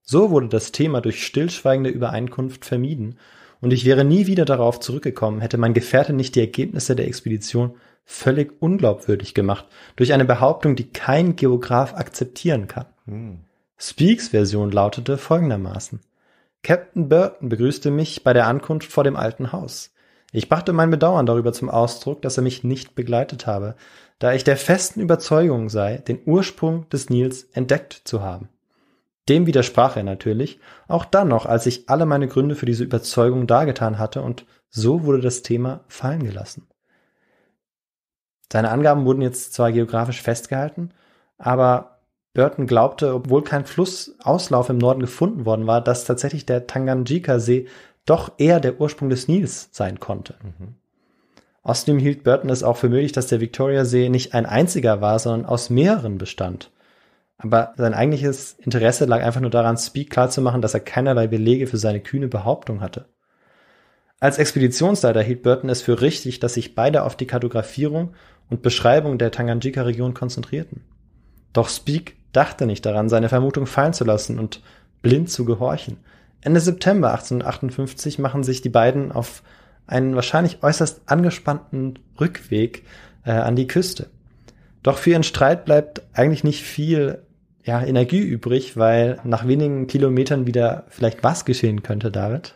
So wurde das Thema durch stillschweigende Übereinkunft vermieden, und ich wäre nie wieder darauf zurückgekommen, hätte mein Gefährte nicht die Ergebnisse der Expedition völlig unglaubwürdig gemacht, durch eine Behauptung, die kein Geograf akzeptieren kann. Hm. Speaks Version lautete folgendermaßen. Captain Burton begrüßte mich bei der Ankunft vor dem alten Haus. Ich brachte mein Bedauern darüber zum Ausdruck, dass er mich nicht begleitet habe, da ich der festen Überzeugung sei, den Ursprung des Nils entdeckt zu haben. Dem widersprach er natürlich, auch dann noch, als ich alle meine Gründe für diese Überzeugung dargetan hatte, und so wurde das Thema fallen gelassen. Seine Angaben wurden jetzt zwar geografisch festgehalten, aber Burton glaubte, obwohl kein Flussauslauf im Norden gefunden worden war, dass tatsächlich der Tanganjika-See doch eher der Ursprung des Nils sein konnte. Mhm. Außerdem hielt Burton es auch für möglich, dass der Victoria-See nicht ein einziger war, sondern aus mehreren bestand. Aber sein eigentliches Interesse lag einfach nur daran, Speak klarzumachen, dass er keinerlei Belege für seine kühne Behauptung hatte. Als Expeditionsleiter hielt Burton es für richtig, dass sich beide auf die Kartografierung und Beschreibung der Tanganjika-Region konzentrierten. Doch Speak dachte nicht daran, seine Vermutung fallen zu lassen und blind zu gehorchen. Ende September 1858 machen sich die beiden auf einen wahrscheinlich äußerst angespannten Rückweg äh, an die Küste. Doch für ihren Streit bleibt eigentlich nicht viel ja, Energie übrig, weil nach wenigen Kilometern wieder vielleicht was geschehen könnte, David.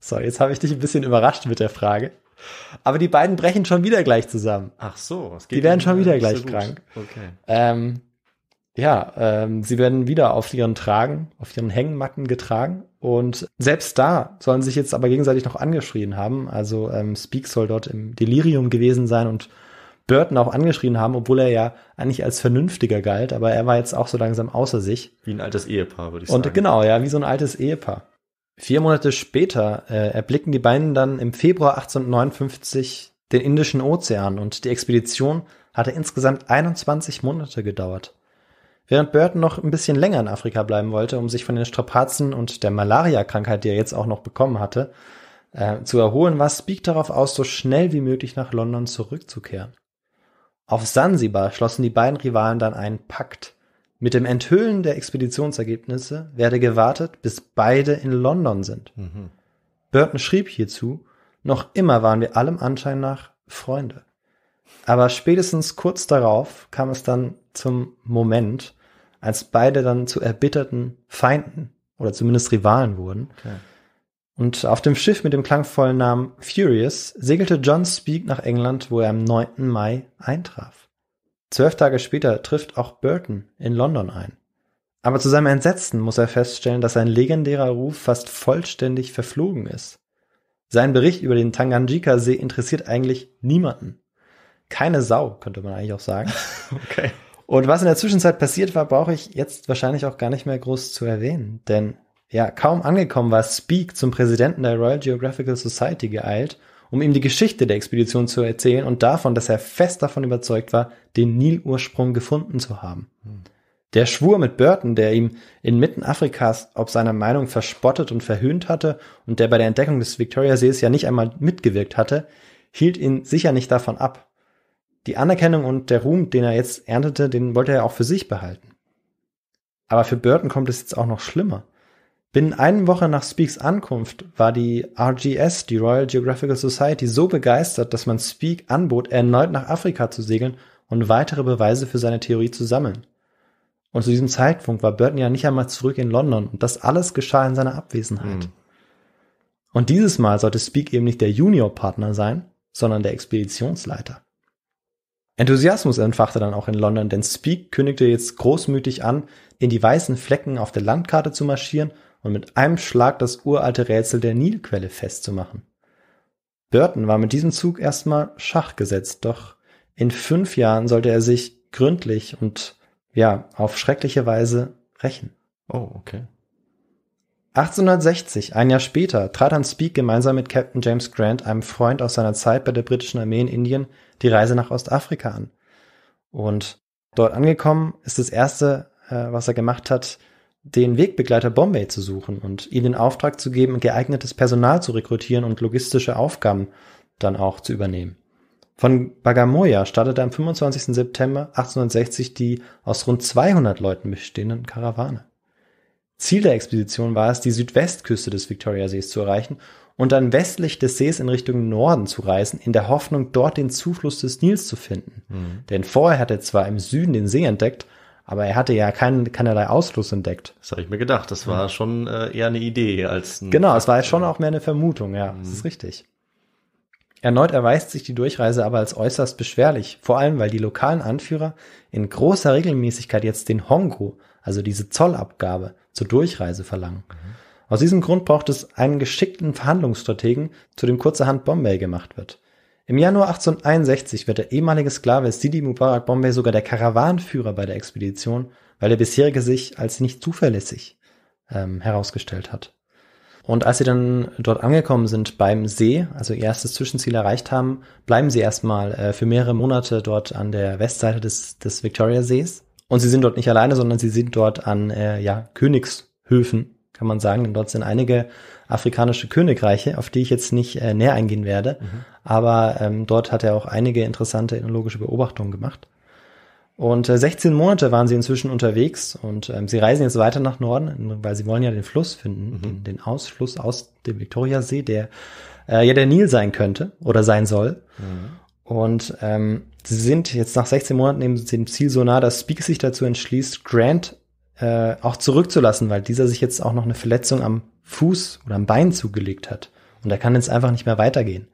So, jetzt habe ich dich ein bisschen überrascht mit der Frage. Aber die beiden brechen schon wieder gleich zusammen. Ach so, es geht Die werden schon wieder gleich so krank. Okay. Ähm, ja, ähm, sie werden wieder auf ihren Tragen, auf ihren Hängmatten getragen. Und selbst da sollen sich jetzt aber gegenseitig noch angeschrien haben. Also ähm, Speak soll dort im Delirium gewesen sein und Burton auch angeschrien haben, obwohl er ja eigentlich als vernünftiger galt, aber er war jetzt auch so langsam außer sich. Wie ein altes Ehepaar, würde ich sagen. Und genau, ja, wie so ein altes Ehepaar. Vier Monate später äh, erblicken die beiden dann im Februar 1859 den Indischen Ozean und die Expedition hatte insgesamt 21 Monate gedauert. Während Burton noch ein bisschen länger in Afrika bleiben wollte, um sich von den Strapazen und der Malaria-Krankheit, die er jetzt auch noch bekommen hatte, äh, zu erholen, war Speak darauf aus, so schnell wie möglich nach London zurückzukehren. Auf Sansibar schlossen die beiden Rivalen dann einen Pakt. Mit dem Enthüllen der Expeditionsergebnisse werde gewartet, bis beide in London sind. Mhm. Burton schrieb hierzu, noch immer waren wir allem Anschein nach Freunde. Aber spätestens kurz darauf kam es dann zum Moment, als beide dann zu erbitterten Feinden oder zumindest Rivalen wurden. Okay. Und auf dem Schiff mit dem klangvollen Namen Furious segelte John Speak nach England, wo er am 9. Mai eintraf. Zwölf Tage später trifft auch Burton in London ein. Aber zu seinem Entsetzen muss er feststellen, dass sein legendärer Ruf fast vollständig verflogen ist. Sein Bericht über den Tanganjika-See interessiert eigentlich niemanden. Keine Sau, könnte man eigentlich auch sagen. okay. Und was in der Zwischenzeit passiert war, brauche ich jetzt wahrscheinlich auch gar nicht mehr groß zu erwähnen, denn ja, kaum angekommen war Speak zum Präsidenten der Royal Geographical Society geeilt, um ihm die Geschichte der Expedition zu erzählen und davon, dass er fest davon überzeugt war, den Nilursprung gefunden zu haben. Hm. Der schwur mit Burton, der ihm inmitten Afrikas ob seiner Meinung verspottet und verhöhnt hatte und der bei der Entdeckung des Victoriasees ja nicht einmal mitgewirkt hatte, hielt ihn sicher nicht davon ab, die Anerkennung und der Ruhm, den er jetzt erntete, den wollte er auch für sich behalten. Aber für Burton kommt es jetzt auch noch schlimmer. Binnen einer Woche nach Speaks Ankunft war die RGS, die Royal Geographical Society, so begeistert, dass man Speak anbot, erneut nach Afrika zu segeln und weitere Beweise für seine Theorie zu sammeln. Und zu diesem Zeitpunkt war Burton ja nicht einmal zurück in London und das alles geschah in seiner Abwesenheit. Mhm. Und dieses Mal sollte Speak eben nicht der Juniorpartner sein, sondern der Expeditionsleiter. Enthusiasmus entfachte dann auch in London, denn Speke kündigte jetzt großmütig an, in die weißen Flecken auf der Landkarte zu marschieren und mit einem Schlag das uralte Rätsel der Nilquelle festzumachen. Burton war mit diesem Zug erstmal Schach gesetzt, doch in fünf Jahren sollte er sich gründlich und ja, auf schreckliche Weise rächen. Oh, okay. 1860, ein Jahr später, trat an Speak gemeinsam mit Captain James Grant, einem Freund aus seiner Zeit bei der britischen Armee in Indien, die Reise nach Ostafrika an. Und dort angekommen ist das erste, äh, was er gemacht hat, den Wegbegleiter Bombay zu suchen und ihm den Auftrag zu geben, geeignetes Personal zu rekrutieren und logistische Aufgaben dann auch zu übernehmen. Von Bagamoya startete am 25. September 1860 die aus rund 200 Leuten bestehenden Karawane. Ziel der Expedition war es, die Südwestküste des Viktoriasees zu erreichen und dann westlich des Sees in Richtung Norden zu reisen, in der Hoffnung, dort den Zufluss des Nils zu finden. Mhm. Denn vorher hat er zwar im Süden den See entdeckt, aber er hatte ja kein, keinerlei Ausfluss entdeckt. Das habe ich mir gedacht. Das war mhm. schon äh, eher eine Idee als ein Genau, es war schon auch mehr eine Vermutung, ja. Mhm. Das ist mhm. richtig. Erneut erweist sich die Durchreise aber als äußerst beschwerlich, vor allem weil die lokalen Anführer in großer Regelmäßigkeit jetzt den Hongo, also diese Zollabgabe, zur Durchreise verlangen. Mhm. Aus diesem Grund braucht es einen geschickten Verhandlungsstrategen, zu dem kurzerhand Bombay gemacht wird. Im Januar 1861 wird der ehemalige Sklave Sidi Mubarak Bombay sogar der Karawanführer bei der Expedition, weil der bisherige sich als nicht zuverlässig ähm, herausgestellt hat. Und als sie dann dort angekommen sind beim See, also ihr erstes Zwischenziel erreicht haben, bleiben sie erstmal äh, für mehrere Monate dort an der Westseite des, des Victoria Sees und sie sind dort nicht alleine, sondern sie sind dort an äh, ja, Königshöfen, kann man sagen. Denn dort sind einige afrikanische Königreiche, auf die ich jetzt nicht äh, näher eingehen werde. Mhm. Aber ähm, dort hat er auch einige interessante ethnologische Beobachtungen gemacht. Und äh, 16 Monate waren sie inzwischen unterwegs und ähm, sie reisen jetzt weiter nach Norden, weil sie wollen ja den Fluss finden, mhm. den, den Ausfluss aus dem Viktoriasee, der äh, ja der Nil sein könnte oder sein soll. Mhm. Und ähm, Sie sind jetzt nach 16 Monaten neben dem Ziel so nah, dass Speak sich dazu entschließt, Grant äh, auch zurückzulassen, weil dieser sich jetzt auch noch eine Verletzung am Fuß oder am Bein zugelegt hat. Und er kann jetzt einfach nicht mehr weitergehen.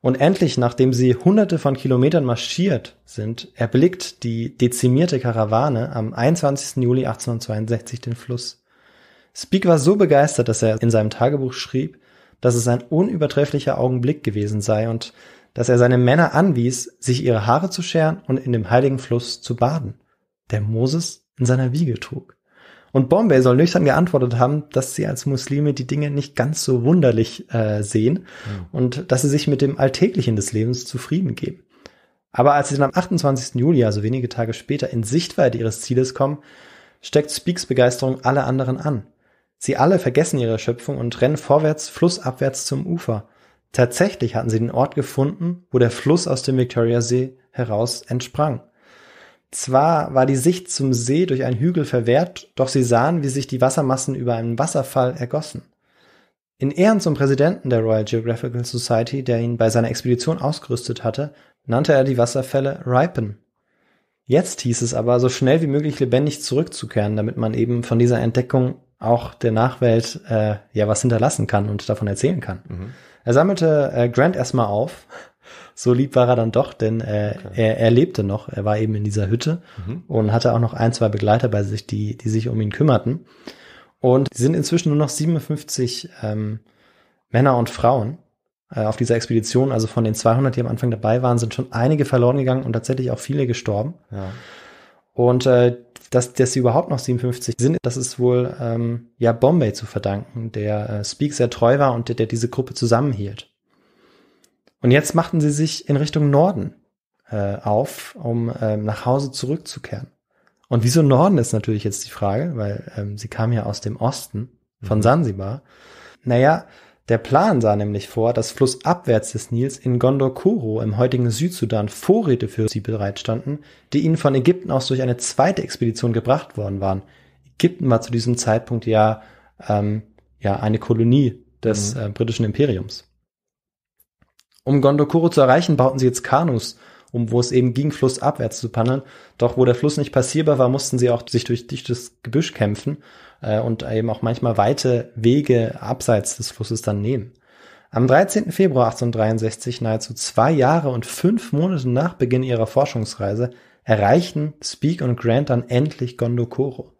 Und endlich, nachdem sie hunderte von Kilometern marschiert sind, erblickt die dezimierte Karawane am 21. Juli 1862 den Fluss. Speak war so begeistert, dass er in seinem Tagebuch schrieb, dass es ein unübertrefflicher Augenblick gewesen sei und dass er seine Männer anwies, sich ihre Haare zu scheren und in dem heiligen Fluss zu baden, der Moses in seiner Wiege trug. Und Bombay soll nüchtern geantwortet haben, dass sie als Muslime die Dinge nicht ganz so wunderlich äh, sehen mhm. und dass sie sich mit dem Alltäglichen des Lebens zufrieden geben. Aber als sie dann am 28. Juli, also wenige Tage später, in Sichtweite ihres Zieles kommen, steckt Speaks Begeisterung alle anderen an. Sie alle vergessen ihre Schöpfung und rennen vorwärts, flussabwärts zum Ufer. Tatsächlich hatten sie den Ort gefunden, wo der Fluss aus dem Victoriasee heraus entsprang. Zwar war die Sicht zum See durch einen Hügel verwehrt, doch sie sahen, wie sich die Wassermassen über einen Wasserfall ergossen. In Ehren zum Präsidenten der Royal Geographical Society, der ihn bei seiner Expedition ausgerüstet hatte, nannte er die Wasserfälle Ripen. Jetzt hieß es aber, so schnell wie möglich lebendig zurückzukehren, damit man eben von dieser Entdeckung auch der Nachwelt äh, ja was hinterlassen kann und davon erzählen kann. Mhm. Er sammelte äh, Grant erstmal auf. So lieb war er dann doch, denn äh, okay. er, er lebte noch. Er war eben in dieser Hütte mhm. und hatte auch noch ein, zwei Begleiter bei sich, die, die sich um ihn kümmerten. Und sind inzwischen nur noch 57 ähm, Männer und Frauen äh, auf dieser Expedition. Also von den 200, die am Anfang dabei waren, sind schon einige verloren gegangen und tatsächlich auch viele gestorben. Ja. Und äh, dass, dass sie überhaupt noch 57 sind, das ist wohl ähm, ja Bombay zu verdanken, der äh, Speak sehr treu war und der, der diese Gruppe zusammenhielt. Und jetzt machten sie sich in Richtung Norden äh, auf, um ähm, nach Hause zurückzukehren. Und wieso Norden ist natürlich jetzt die Frage, weil ähm, sie kam ja aus dem Osten von mhm. Sansibar. Naja, der Plan sah nämlich vor, dass flussabwärts des Nils in Gondokoro im heutigen Südsudan Vorräte für sie bereitstanden, die ihnen von Ägypten aus durch eine zweite Expedition gebracht worden waren. Ägypten war zu diesem Zeitpunkt ja, ähm, ja eine Kolonie des mhm. äh, britischen Imperiums. Um Gondokoro zu erreichen, bauten sie jetzt Kanus um wo es eben ging, flussabwärts zu paddeln. Doch wo der Fluss nicht passierbar war, mussten sie auch sich durch dichtes Gebüsch kämpfen äh, und eben auch manchmal weite Wege abseits des Flusses dann nehmen. Am 13. Februar 1863, nahezu zwei Jahre und fünf Monate nach Beginn ihrer Forschungsreise, erreichten Speak und Grant dann endlich Gondokoro.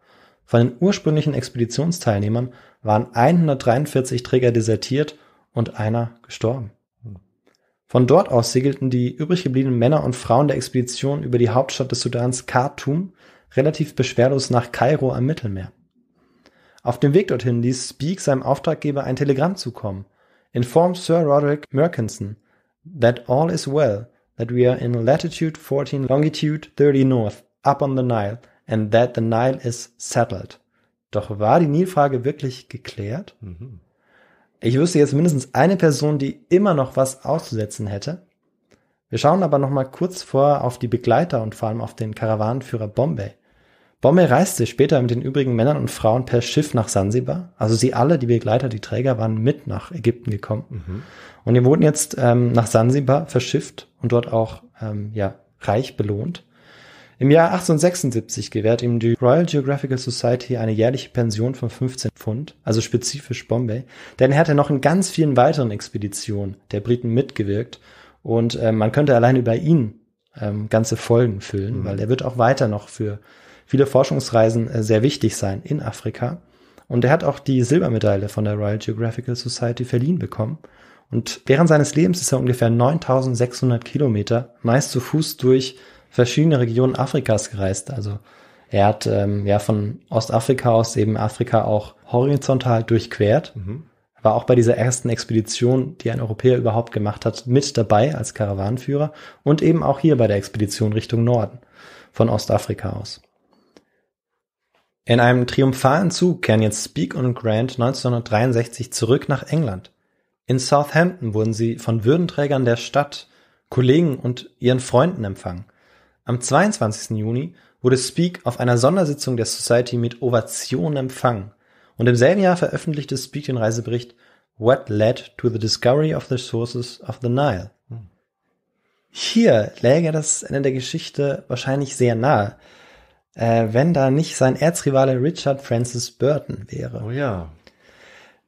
Von den ursprünglichen Expeditionsteilnehmern waren 143 Träger desertiert und einer gestorben. Von dort aus segelten die übrig gebliebenen Männer und Frauen der Expedition über die Hauptstadt des Sudans Khartoum relativ beschwerlos nach Kairo am Mittelmeer. Auf dem Weg dorthin ließ Speak seinem Auftraggeber ein Telegramm zukommen. Inform Sir Roderick Murkinson that all is well, that we are in latitude 14, longitude 30 north, up on the Nile, and that the Nile is settled. Doch war die Nilfrage wirklich geklärt? Mhm. Ich wüsste jetzt mindestens eine Person, die immer noch was auszusetzen hätte. Wir schauen aber nochmal kurz vor auf die Begleiter und vor allem auf den Karawanenführer Bombay. Bombay reiste später mit den übrigen Männern und Frauen per Schiff nach Sansibar. Also sie alle, die Begleiter, die Träger, waren mit nach Ägypten gekommen. Mhm. Und die wurden jetzt ähm, nach Sansibar verschifft und dort auch ähm, ja, reich belohnt. Im Jahr 1876 gewährt ihm die Royal Geographical Society eine jährliche Pension von 15 Pfund, also spezifisch Bombay, denn er hatte noch in ganz vielen weiteren Expeditionen der Briten mitgewirkt und äh, man könnte allein über ihn ähm, ganze Folgen füllen, mhm. weil er wird auch weiter noch für viele Forschungsreisen äh, sehr wichtig sein in Afrika. Und er hat auch die Silbermedaille von der Royal Geographical Society verliehen bekommen. Und während seines Lebens ist er ungefähr 9600 Kilometer meist zu Fuß durch verschiedene Regionen Afrikas gereist. Also er hat ähm, ja von Ostafrika aus eben Afrika auch horizontal durchquert. Mhm. War auch bei dieser ersten Expedition, die ein Europäer überhaupt gemacht hat, mit dabei als Karawanenführer und eben auch hier bei der Expedition Richtung Norden von Ostafrika aus. In einem triumphalen Zug kehren jetzt Speak und Grant 1963 zurück nach England. In Southampton wurden sie von Würdenträgern der Stadt, Kollegen und ihren Freunden empfangen. Am 22. Juni wurde Speak auf einer Sondersitzung der Society mit Ovationen empfangen und im selben Jahr veröffentlichte Speak den Reisebericht What Led to the Discovery of the Sources of the Nile. Hier läge das Ende der Geschichte wahrscheinlich sehr nahe, äh, wenn da nicht sein Erzrivale Richard Francis Burton wäre. Oh ja.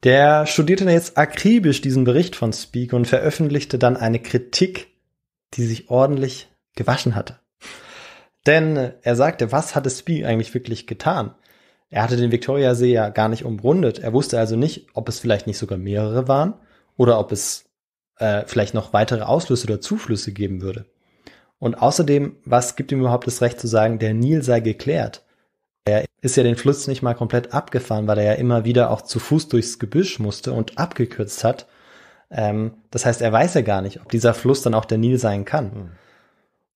Der studierte jetzt akribisch diesen Bericht von Speak und veröffentlichte dann eine Kritik, die sich ordentlich gewaschen hatte. Denn er sagte, was hatte Spee eigentlich wirklich getan? Er hatte den Viktoriasee ja gar nicht umrundet. Er wusste also nicht, ob es vielleicht nicht sogar mehrere waren oder ob es äh, vielleicht noch weitere Ausflüsse oder Zuflüsse geben würde. Und außerdem, was gibt ihm überhaupt das Recht zu sagen, der Nil sei geklärt? Er ist ja den Fluss nicht mal komplett abgefahren, weil er ja immer wieder auch zu Fuß durchs Gebüsch musste und abgekürzt hat. Ähm, das heißt, er weiß ja gar nicht, ob dieser Fluss dann auch der Nil sein kann. Hm.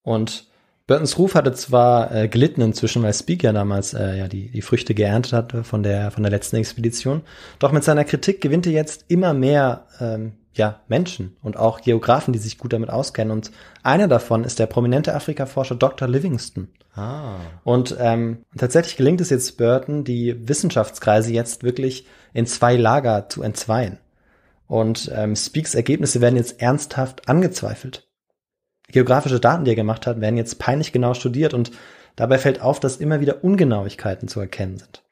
Und Burtons Ruf hatte zwar äh, gelitten inzwischen, weil Speak ja damals äh, ja die, die Früchte geerntet hatte von der, von der letzten Expedition. Doch mit seiner Kritik gewinnt er jetzt immer mehr ähm, ja, Menschen und auch Geografen, die sich gut damit auskennen. Und einer davon ist der prominente Afrika-Forscher Dr. Livingston. Ah. Und ähm, tatsächlich gelingt es jetzt Burton, die Wissenschaftskreise jetzt wirklich in zwei Lager zu entzweien. Und ähm, Speaks Ergebnisse werden jetzt ernsthaft angezweifelt. Geografische Daten, die er gemacht hat, werden jetzt peinlich genau studiert und dabei fällt auf, dass immer wieder Ungenauigkeiten zu erkennen sind.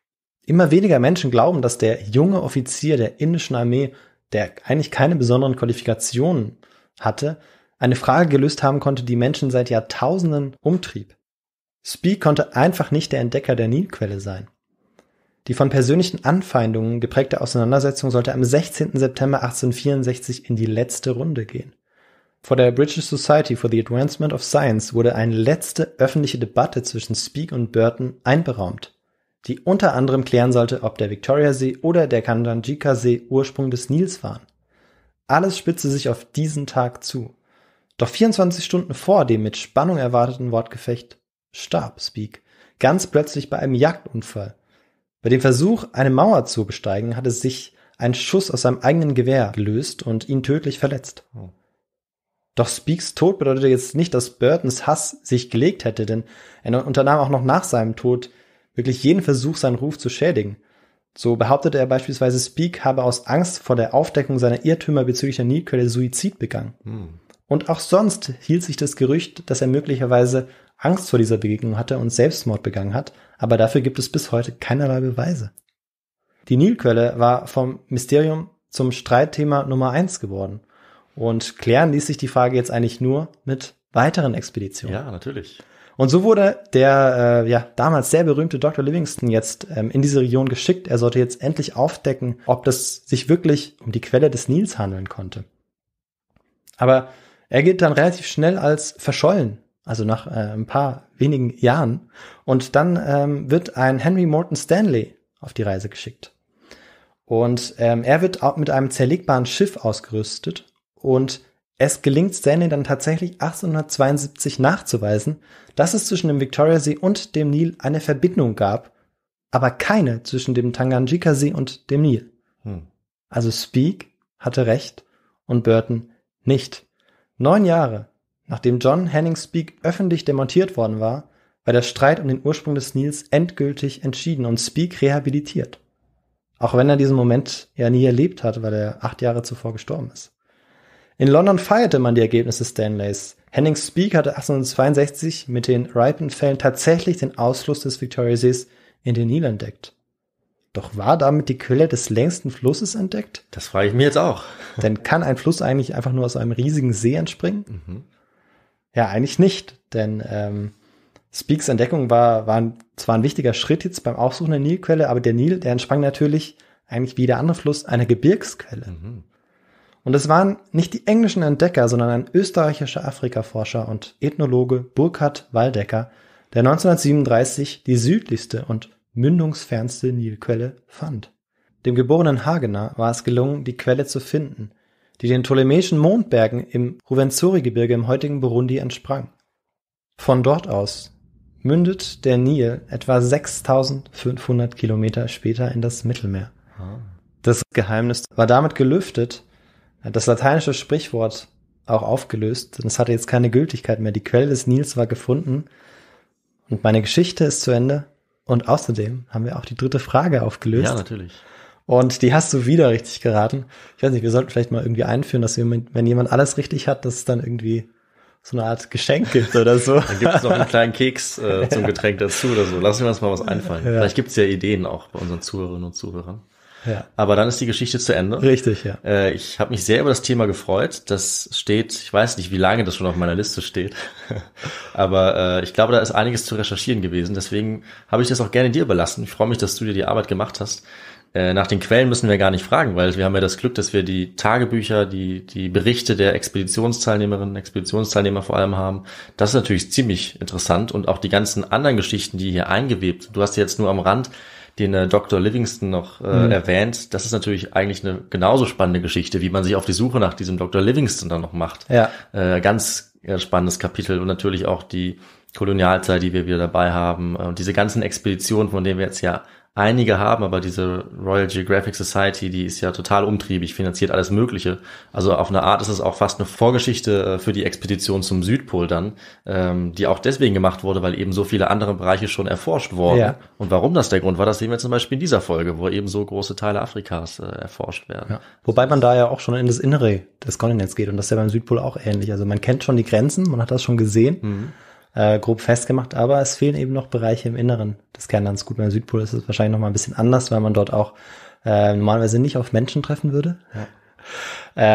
Immer weniger Menschen glauben, dass der junge Offizier der indischen Armee, der eigentlich keine besonderen Qualifikationen hatte, eine Frage gelöst haben konnte, die Menschen seit Jahrtausenden umtrieb. Spee konnte einfach nicht der Entdecker der Nilquelle sein. Die von persönlichen Anfeindungen geprägte Auseinandersetzung sollte am 16. September 1864 in die letzte Runde gehen. Vor der British Society for the Advancement of Science wurde eine letzte öffentliche Debatte zwischen Speke und Burton einberaumt, die unter anderem klären sollte, ob der Viktoriasee oder der Kandanjika-See Ursprung des Nils waren. Alles spitzte sich auf diesen Tag zu. Doch 24 Stunden vor dem mit Spannung erwarteten Wortgefecht starb Speke ganz plötzlich bei einem Jagdunfall. Bei dem Versuch, eine Mauer zu besteigen, hatte sich ein Schuss aus seinem eigenen Gewehr gelöst und ihn tödlich verletzt. Oh. Doch Speaks Tod bedeutete jetzt nicht, dass Burtons Hass sich gelegt hätte, denn er unternahm auch noch nach seinem Tod wirklich jeden Versuch, seinen Ruf zu schädigen. So behauptete er beispielsweise, Speak habe aus Angst vor der Aufdeckung seiner Irrtümer bezüglich der Nilquelle Suizid begangen. Hm. Und auch sonst hielt sich das Gerücht, dass er möglicherweise Angst vor dieser Begegnung hatte und Selbstmord begangen hat, aber dafür gibt es bis heute keinerlei Beweise. Die Nilquelle war vom Mysterium zum Streitthema Nummer eins geworden – und klären ließ sich die Frage jetzt eigentlich nur mit weiteren Expeditionen. Ja, natürlich. Und so wurde der äh, ja, damals sehr berühmte Dr. Livingston jetzt ähm, in diese Region geschickt. Er sollte jetzt endlich aufdecken, ob das sich wirklich um die Quelle des Nils handeln konnte. Aber er geht dann relativ schnell als verschollen, also nach äh, ein paar wenigen Jahren. Und dann ähm, wird ein Henry Morton Stanley auf die Reise geschickt. Und ähm, er wird auch mit einem zerlegbaren Schiff ausgerüstet und es gelingt Stanley dann tatsächlich 1872 nachzuweisen, dass es zwischen dem Victoria See und dem Nil eine Verbindung gab, aber keine zwischen dem Tanganjika See und dem Nil. Hm. Also Speak hatte recht und Burton nicht. Neun Jahre, nachdem John Henning Speak öffentlich demontiert worden war, war der Streit um den Ursprung des Nils endgültig entschieden und Speak rehabilitiert. Auch wenn er diesen Moment ja nie erlebt hat, weil er acht Jahre zuvor gestorben ist. In London feierte man die Ergebnisse Stanleys. Henning Speak hatte 1862 mit den Ripon-Fällen tatsächlich den Ausfluss des Victoriasees in den Nil entdeckt. Doch war damit die Quelle des längsten Flusses entdeckt? Das frage ich mir jetzt auch. Denn kann ein Fluss eigentlich einfach nur aus einem riesigen See entspringen? Mhm. Ja, eigentlich nicht, denn ähm, Speaks Entdeckung war, war zwar ein wichtiger Schritt jetzt beim Aufsuchen der Nilquelle, aber der Nil, der entsprang natürlich eigentlich wie jeder andere Fluss einer Gebirgsquelle. Mhm. Und es waren nicht die englischen Entdecker, sondern ein österreichischer Afrikaforscher und Ethnologe Burkhard Waldecker, der 1937 die südlichste und mündungsfernste Nilquelle fand. Dem geborenen Hagener war es gelungen, die Quelle zu finden, die den ptolemäischen Mondbergen im Ruvenzori-Gebirge im heutigen Burundi entsprang. Von dort aus mündet der Nil etwa 6500 Kilometer später in das Mittelmeer. Ah. Das Geheimnis war damit gelüftet das lateinische Sprichwort auch aufgelöst. denn es hatte jetzt keine Gültigkeit mehr. Die Quelle des Nils war gefunden. Und meine Geschichte ist zu Ende. Und außerdem haben wir auch die dritte Frage aufgelöst. Ja, natürlich. Und die hast du wieder richtig geraten. Ich weiß nicht, wir sollten vielleicht mal irgendwie einführen, dass wir, wenn jemand alles richtig hat, dass es dann irgendwie so eine Art Geschenk gibt oder so. dann gibt es noch einen kleinen Keks äh, zum Getränk dazu oder so. Lassen wir uns mal was einfallen. Ja. Vielleicht gibt es ja Ideen auch bei unseren Zuhörerinnen und Zuhörern. Aber dann ist die Geschichte zu Ende. Richtig, ja. Äh, ich habe mich sehr über das Thema gefreut. Das steht, ich weiß nicht, wie lange das schon auf meiner Liste steht. Aber äh, ich glaube, da ist einiges zu recherchieren gewesen. Deswegen habe ich das auch gerne dir überlassen. Ich freue mich, dass du dir die Arbeit gemacht hast. Äh, nach den Quellen müssen wir gar nicht fragen, weil wir haben ja das Glück, dass wir die Tagebücher, die, die Berichte der Expeditionsteilnehmerinnen, Expeditionsteilnehmer vor allem haben. Das ist natürlich ziemlich interessant und auch die ganzen anderen Geschichten, die hier eingewebt. Du hast ja jetzt nur am Rand den äh, Dr. Livingston noch äh, mhm. erwähnt, das ist natürlich eigentlich eine genauso spannende Geschichte, wie man sich auf die Suche nach diesem Dr. Livingston dann noch macht. Ja. Äh, ganz spannendes Kapitel und natürlich auch die Kolonialzeit, die wir wieder dabei haben äh, und diese ganzen Expeditionen, von denen wir jetzt ja Einige haben aber diese Royal Geographic Society, die ist ja total umtriebig, finanziert alles Mögliche. Also auf eine Art ist es auch fast eine Vorgeschichte äh, für die Expedition zum Südpol dann, ähm, die auch deswegen gemacht wurde, weil eben so viele andere Bereiche schon erforscht wurden. Ja. Und warum das der Grund war, das sehen wir zum Beispiel in dieser Folge, wo eben so große Teile Afrikas äh, erforscht werden. Ja. Wobei man da ja auch schon in das Innere des Kontinents geht und das ist ja beim Südpol auch ähnlich. Also man kennt schon die Grenzen, man hat das schon gesehen. Mhm äh, grob festgemacht, aber es fehlen eben noch Bereiche im Inneren des Kernlands. Gut, beim Südpol ist es wahrscheinlich noch ein bisschen anders, weil man dort auch äh, normalerweise nicht auf Menschen treffen würde. Ja.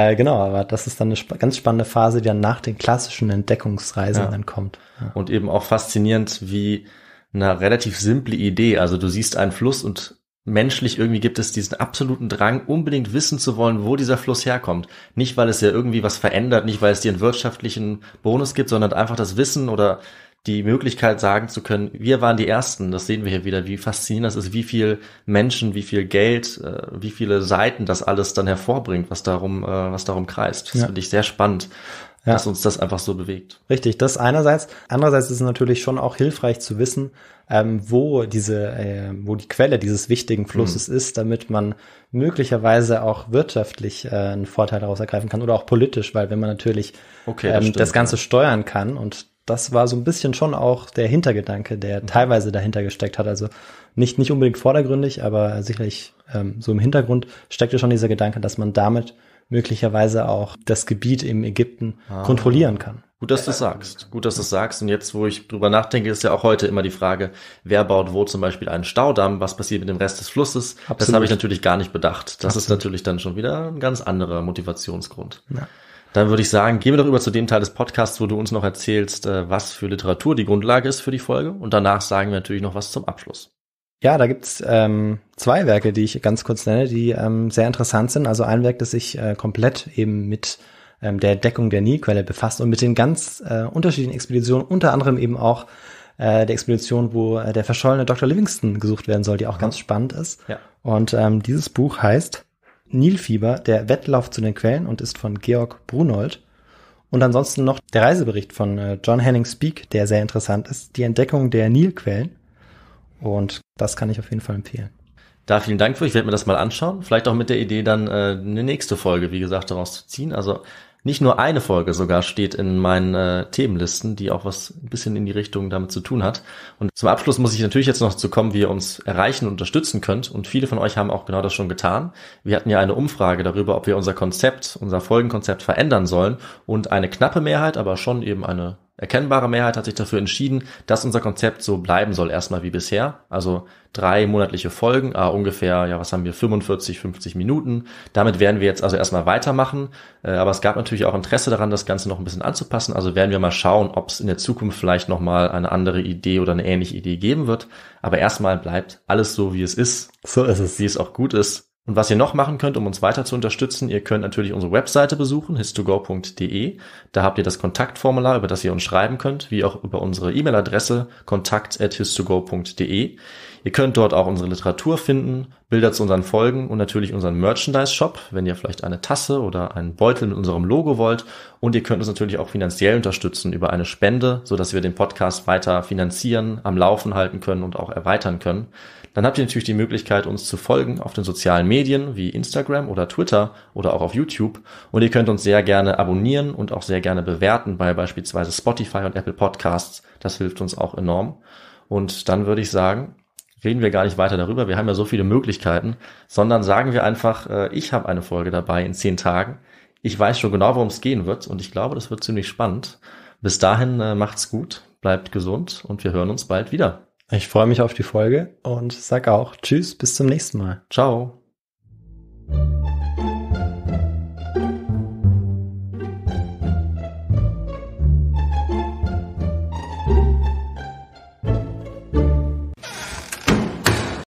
Äh, genau, aber das ist dann eine sp ganz spannende Phase, die dann nach den klassischen Entdeckungsreisen ja. dann kommt. Ja. Und eben auch faszinierend, wie eine relativ simple Idee. Also du siehst einen Fluss und menschlich irgendwie gibt es diesen absoluten Drang, unbedingt wissen zu wollen, wo dieser Fluss herkommt. Nicht, weil es ja irgendwie was verändert, nicht, weil es dir einen wirtschaftlichen Bonus gibt, sondern einfach das Wissen oder die Möglichkeit sagen zu können, wir waren die Ersten. Das sehen wir hier wieder, wie faszinierend das ist, wie viel Menschen, wie viel Geld, äh, wie viele Seiten das alles dann hervorbringt, was darum, äh, was darum kreist. Das ja. finde ich sehr spannend ja. dass uns das einfach so bewegt. Richtig, das einerseits. Andererseits ist es natürlich schon auch hilfreich zu wissen, ähm, wo diese, äh, wo die Quelle dieses wichtigen Flusses mhm. ist, damit man möglicherweise auch wirtschaftlich äh, einen Vorteil daraus ergreifen kann oder auch politisch, weil wenn man natürlich okay, das, ähm, stimmt, das Ganze ja. steuern kann und das war so ein bisschen schon auch der Hintergedanke, der mhm. teilweise dahinter gesteckt hat. Also nicht, nicht unbedingt vordergründig, aber sicherlich ähm, so im Hintergrund steckte schon dieser Gedanke, dass man damit möglicherweise auch das Gebiet im Ägypten ah. kontrollieren kann. Gut, dass du das sagst. Gut, dass du das sagst. Und jetzt, wo ich drüber nachdenke, ist ja auch heute immer die Frage, wer baut wo zum Beispiel einen Staudamm? Was passiert mit dem Rest des Flusses? Absolut. Das habe ich natürlich gar nicht bedacht. Das Absolut. ist natürlich dann schon wieder ein ganz anderer Motivationsgrund. Ja. Dann würde ich sagen, gehen wir doch über zu dem Teil des Podcasts, wo du uns noch erzählst, äh, was für Literatur die Grundlage ist für die Folge. Und danach sagen wir natürlich noch was zum Abschluss. Ja, da gibt's ähm, zwei Werke, die ich ganz kurz nenne, die ähm, sehr interessant sind. Also ein Werk, das sich äh, komplett eben mit ähm, der Deckung der Nilquelle befasst und mit den ganz äh, unterschiedlichen Expeditionen, unter anderem eben auch äh, der Expedition, wo äh, der verschollene Dr. Livingston gesucht werden soll, die auch mhm. ganz spannend ist. Ja. Und ähm, dieses Buch heißt Nilfieber, der Wettlauf zu den Quellen und ist von Georg Brunold. Und ansonsten noch der Reisebericht von äh, John Henning Speak, der sehr interessant ist, die Entdeckung der Nilquellen und das kann ich auf jeden Fall empfehlen. Da vielen Dank für. Ich werde mir das mal anschauen. Vielleicht auch mit der Idee, dann äh, eine nächste Folge, wie gesagt, daraus zu ziehen. Also nicht nur eine Folge sogar steht in meinen äh, Themenlisten, die auch was ein bisschen in die Richtung damit zu tun hat. Und zum Abschluss muss ich natürlich jetzt noch zu kommen, wie ihr uns erreichen und unterstützen könnt. Und viele von euch haben auch genau das schon getan. Wir hatten ja eine Umfrage darüber, ob wir unser Konzept, unser Folgenkonzept verändern sollen. Und eine knappe Mehrheit, aber schon eben eine erkennbare Mehrheit hat sich dafür entschieden, dass unser Konzept so bleiben soll, erstmal wie bisher. Also drei monatliche Folgen, ah, ungefähr, ja, was haben wir, 45, 50 Minuten. Damit werden wir jetzt also erstmal weitermachen. Äh, aber es gab natürlich auch Interesse daran, das Ganze noch ein bisschen anzupassen. Also werden wir mal schauen, ob es in der Zukunft vielleicht nochmal eine andere Idee oder eine ähnliche Idee geben wird. Aber erstmal bleibt alles so, wie es ist. So ist es. Wie es auch gut ist. Und was ihr noch machen könnt, um uns weiter zu unterstützen, ihr könnt natürlich unsere Webseite besuchen, histogo.de. Da habt ihr das Kontaktformular, über das ihr uns schreiben könnt, wie auch über unsere E-Mail-Adresse kontakt.histogo.de. Ihr könnt dort auch unsere Literatur finden, Bilder zu unseren Folgen und natürlich unseren Merchandise-Shop, wenn ihr vielleicht eine Tasse oder einen Beutel mit unserem Logo wollt. Und ihr könnt uns natürlich auch finanziell unterstützen über eine Spende, sodass wir den Podcast weiter finanzieren, am Laufen halten können und auch erweitern können. Dann habt ihr natürlich die Möglichkeit, uns zu folgen auf den sozialen Medien wie Instagram oder Twitter oder auch auf YouTube. Und ihr könnt uns sehr gerne abonnieren und auch sehr gerne bewerten bei beispielsweise Spotify und Apple Podcasts. Das hilft uns auch enorm. Und dann würde ich sagen, reden wir gar nicht weiter darüber. Wir haben ja so viele Möglichkeiten, sondern sagen wir einfach, äh, ich habe eine Folge dabei in zehn Tagen. Ich weiß schon genau, worum es gehen wird und ich glaube, das wird ziemlich spannend. Bis dahin äh, macht's gut, bleibt gesund und wir hören uns bald wieder. Ich freue mich auf die Folge und sage auch Tschüss, bis zum nächsten Mal. Ciao.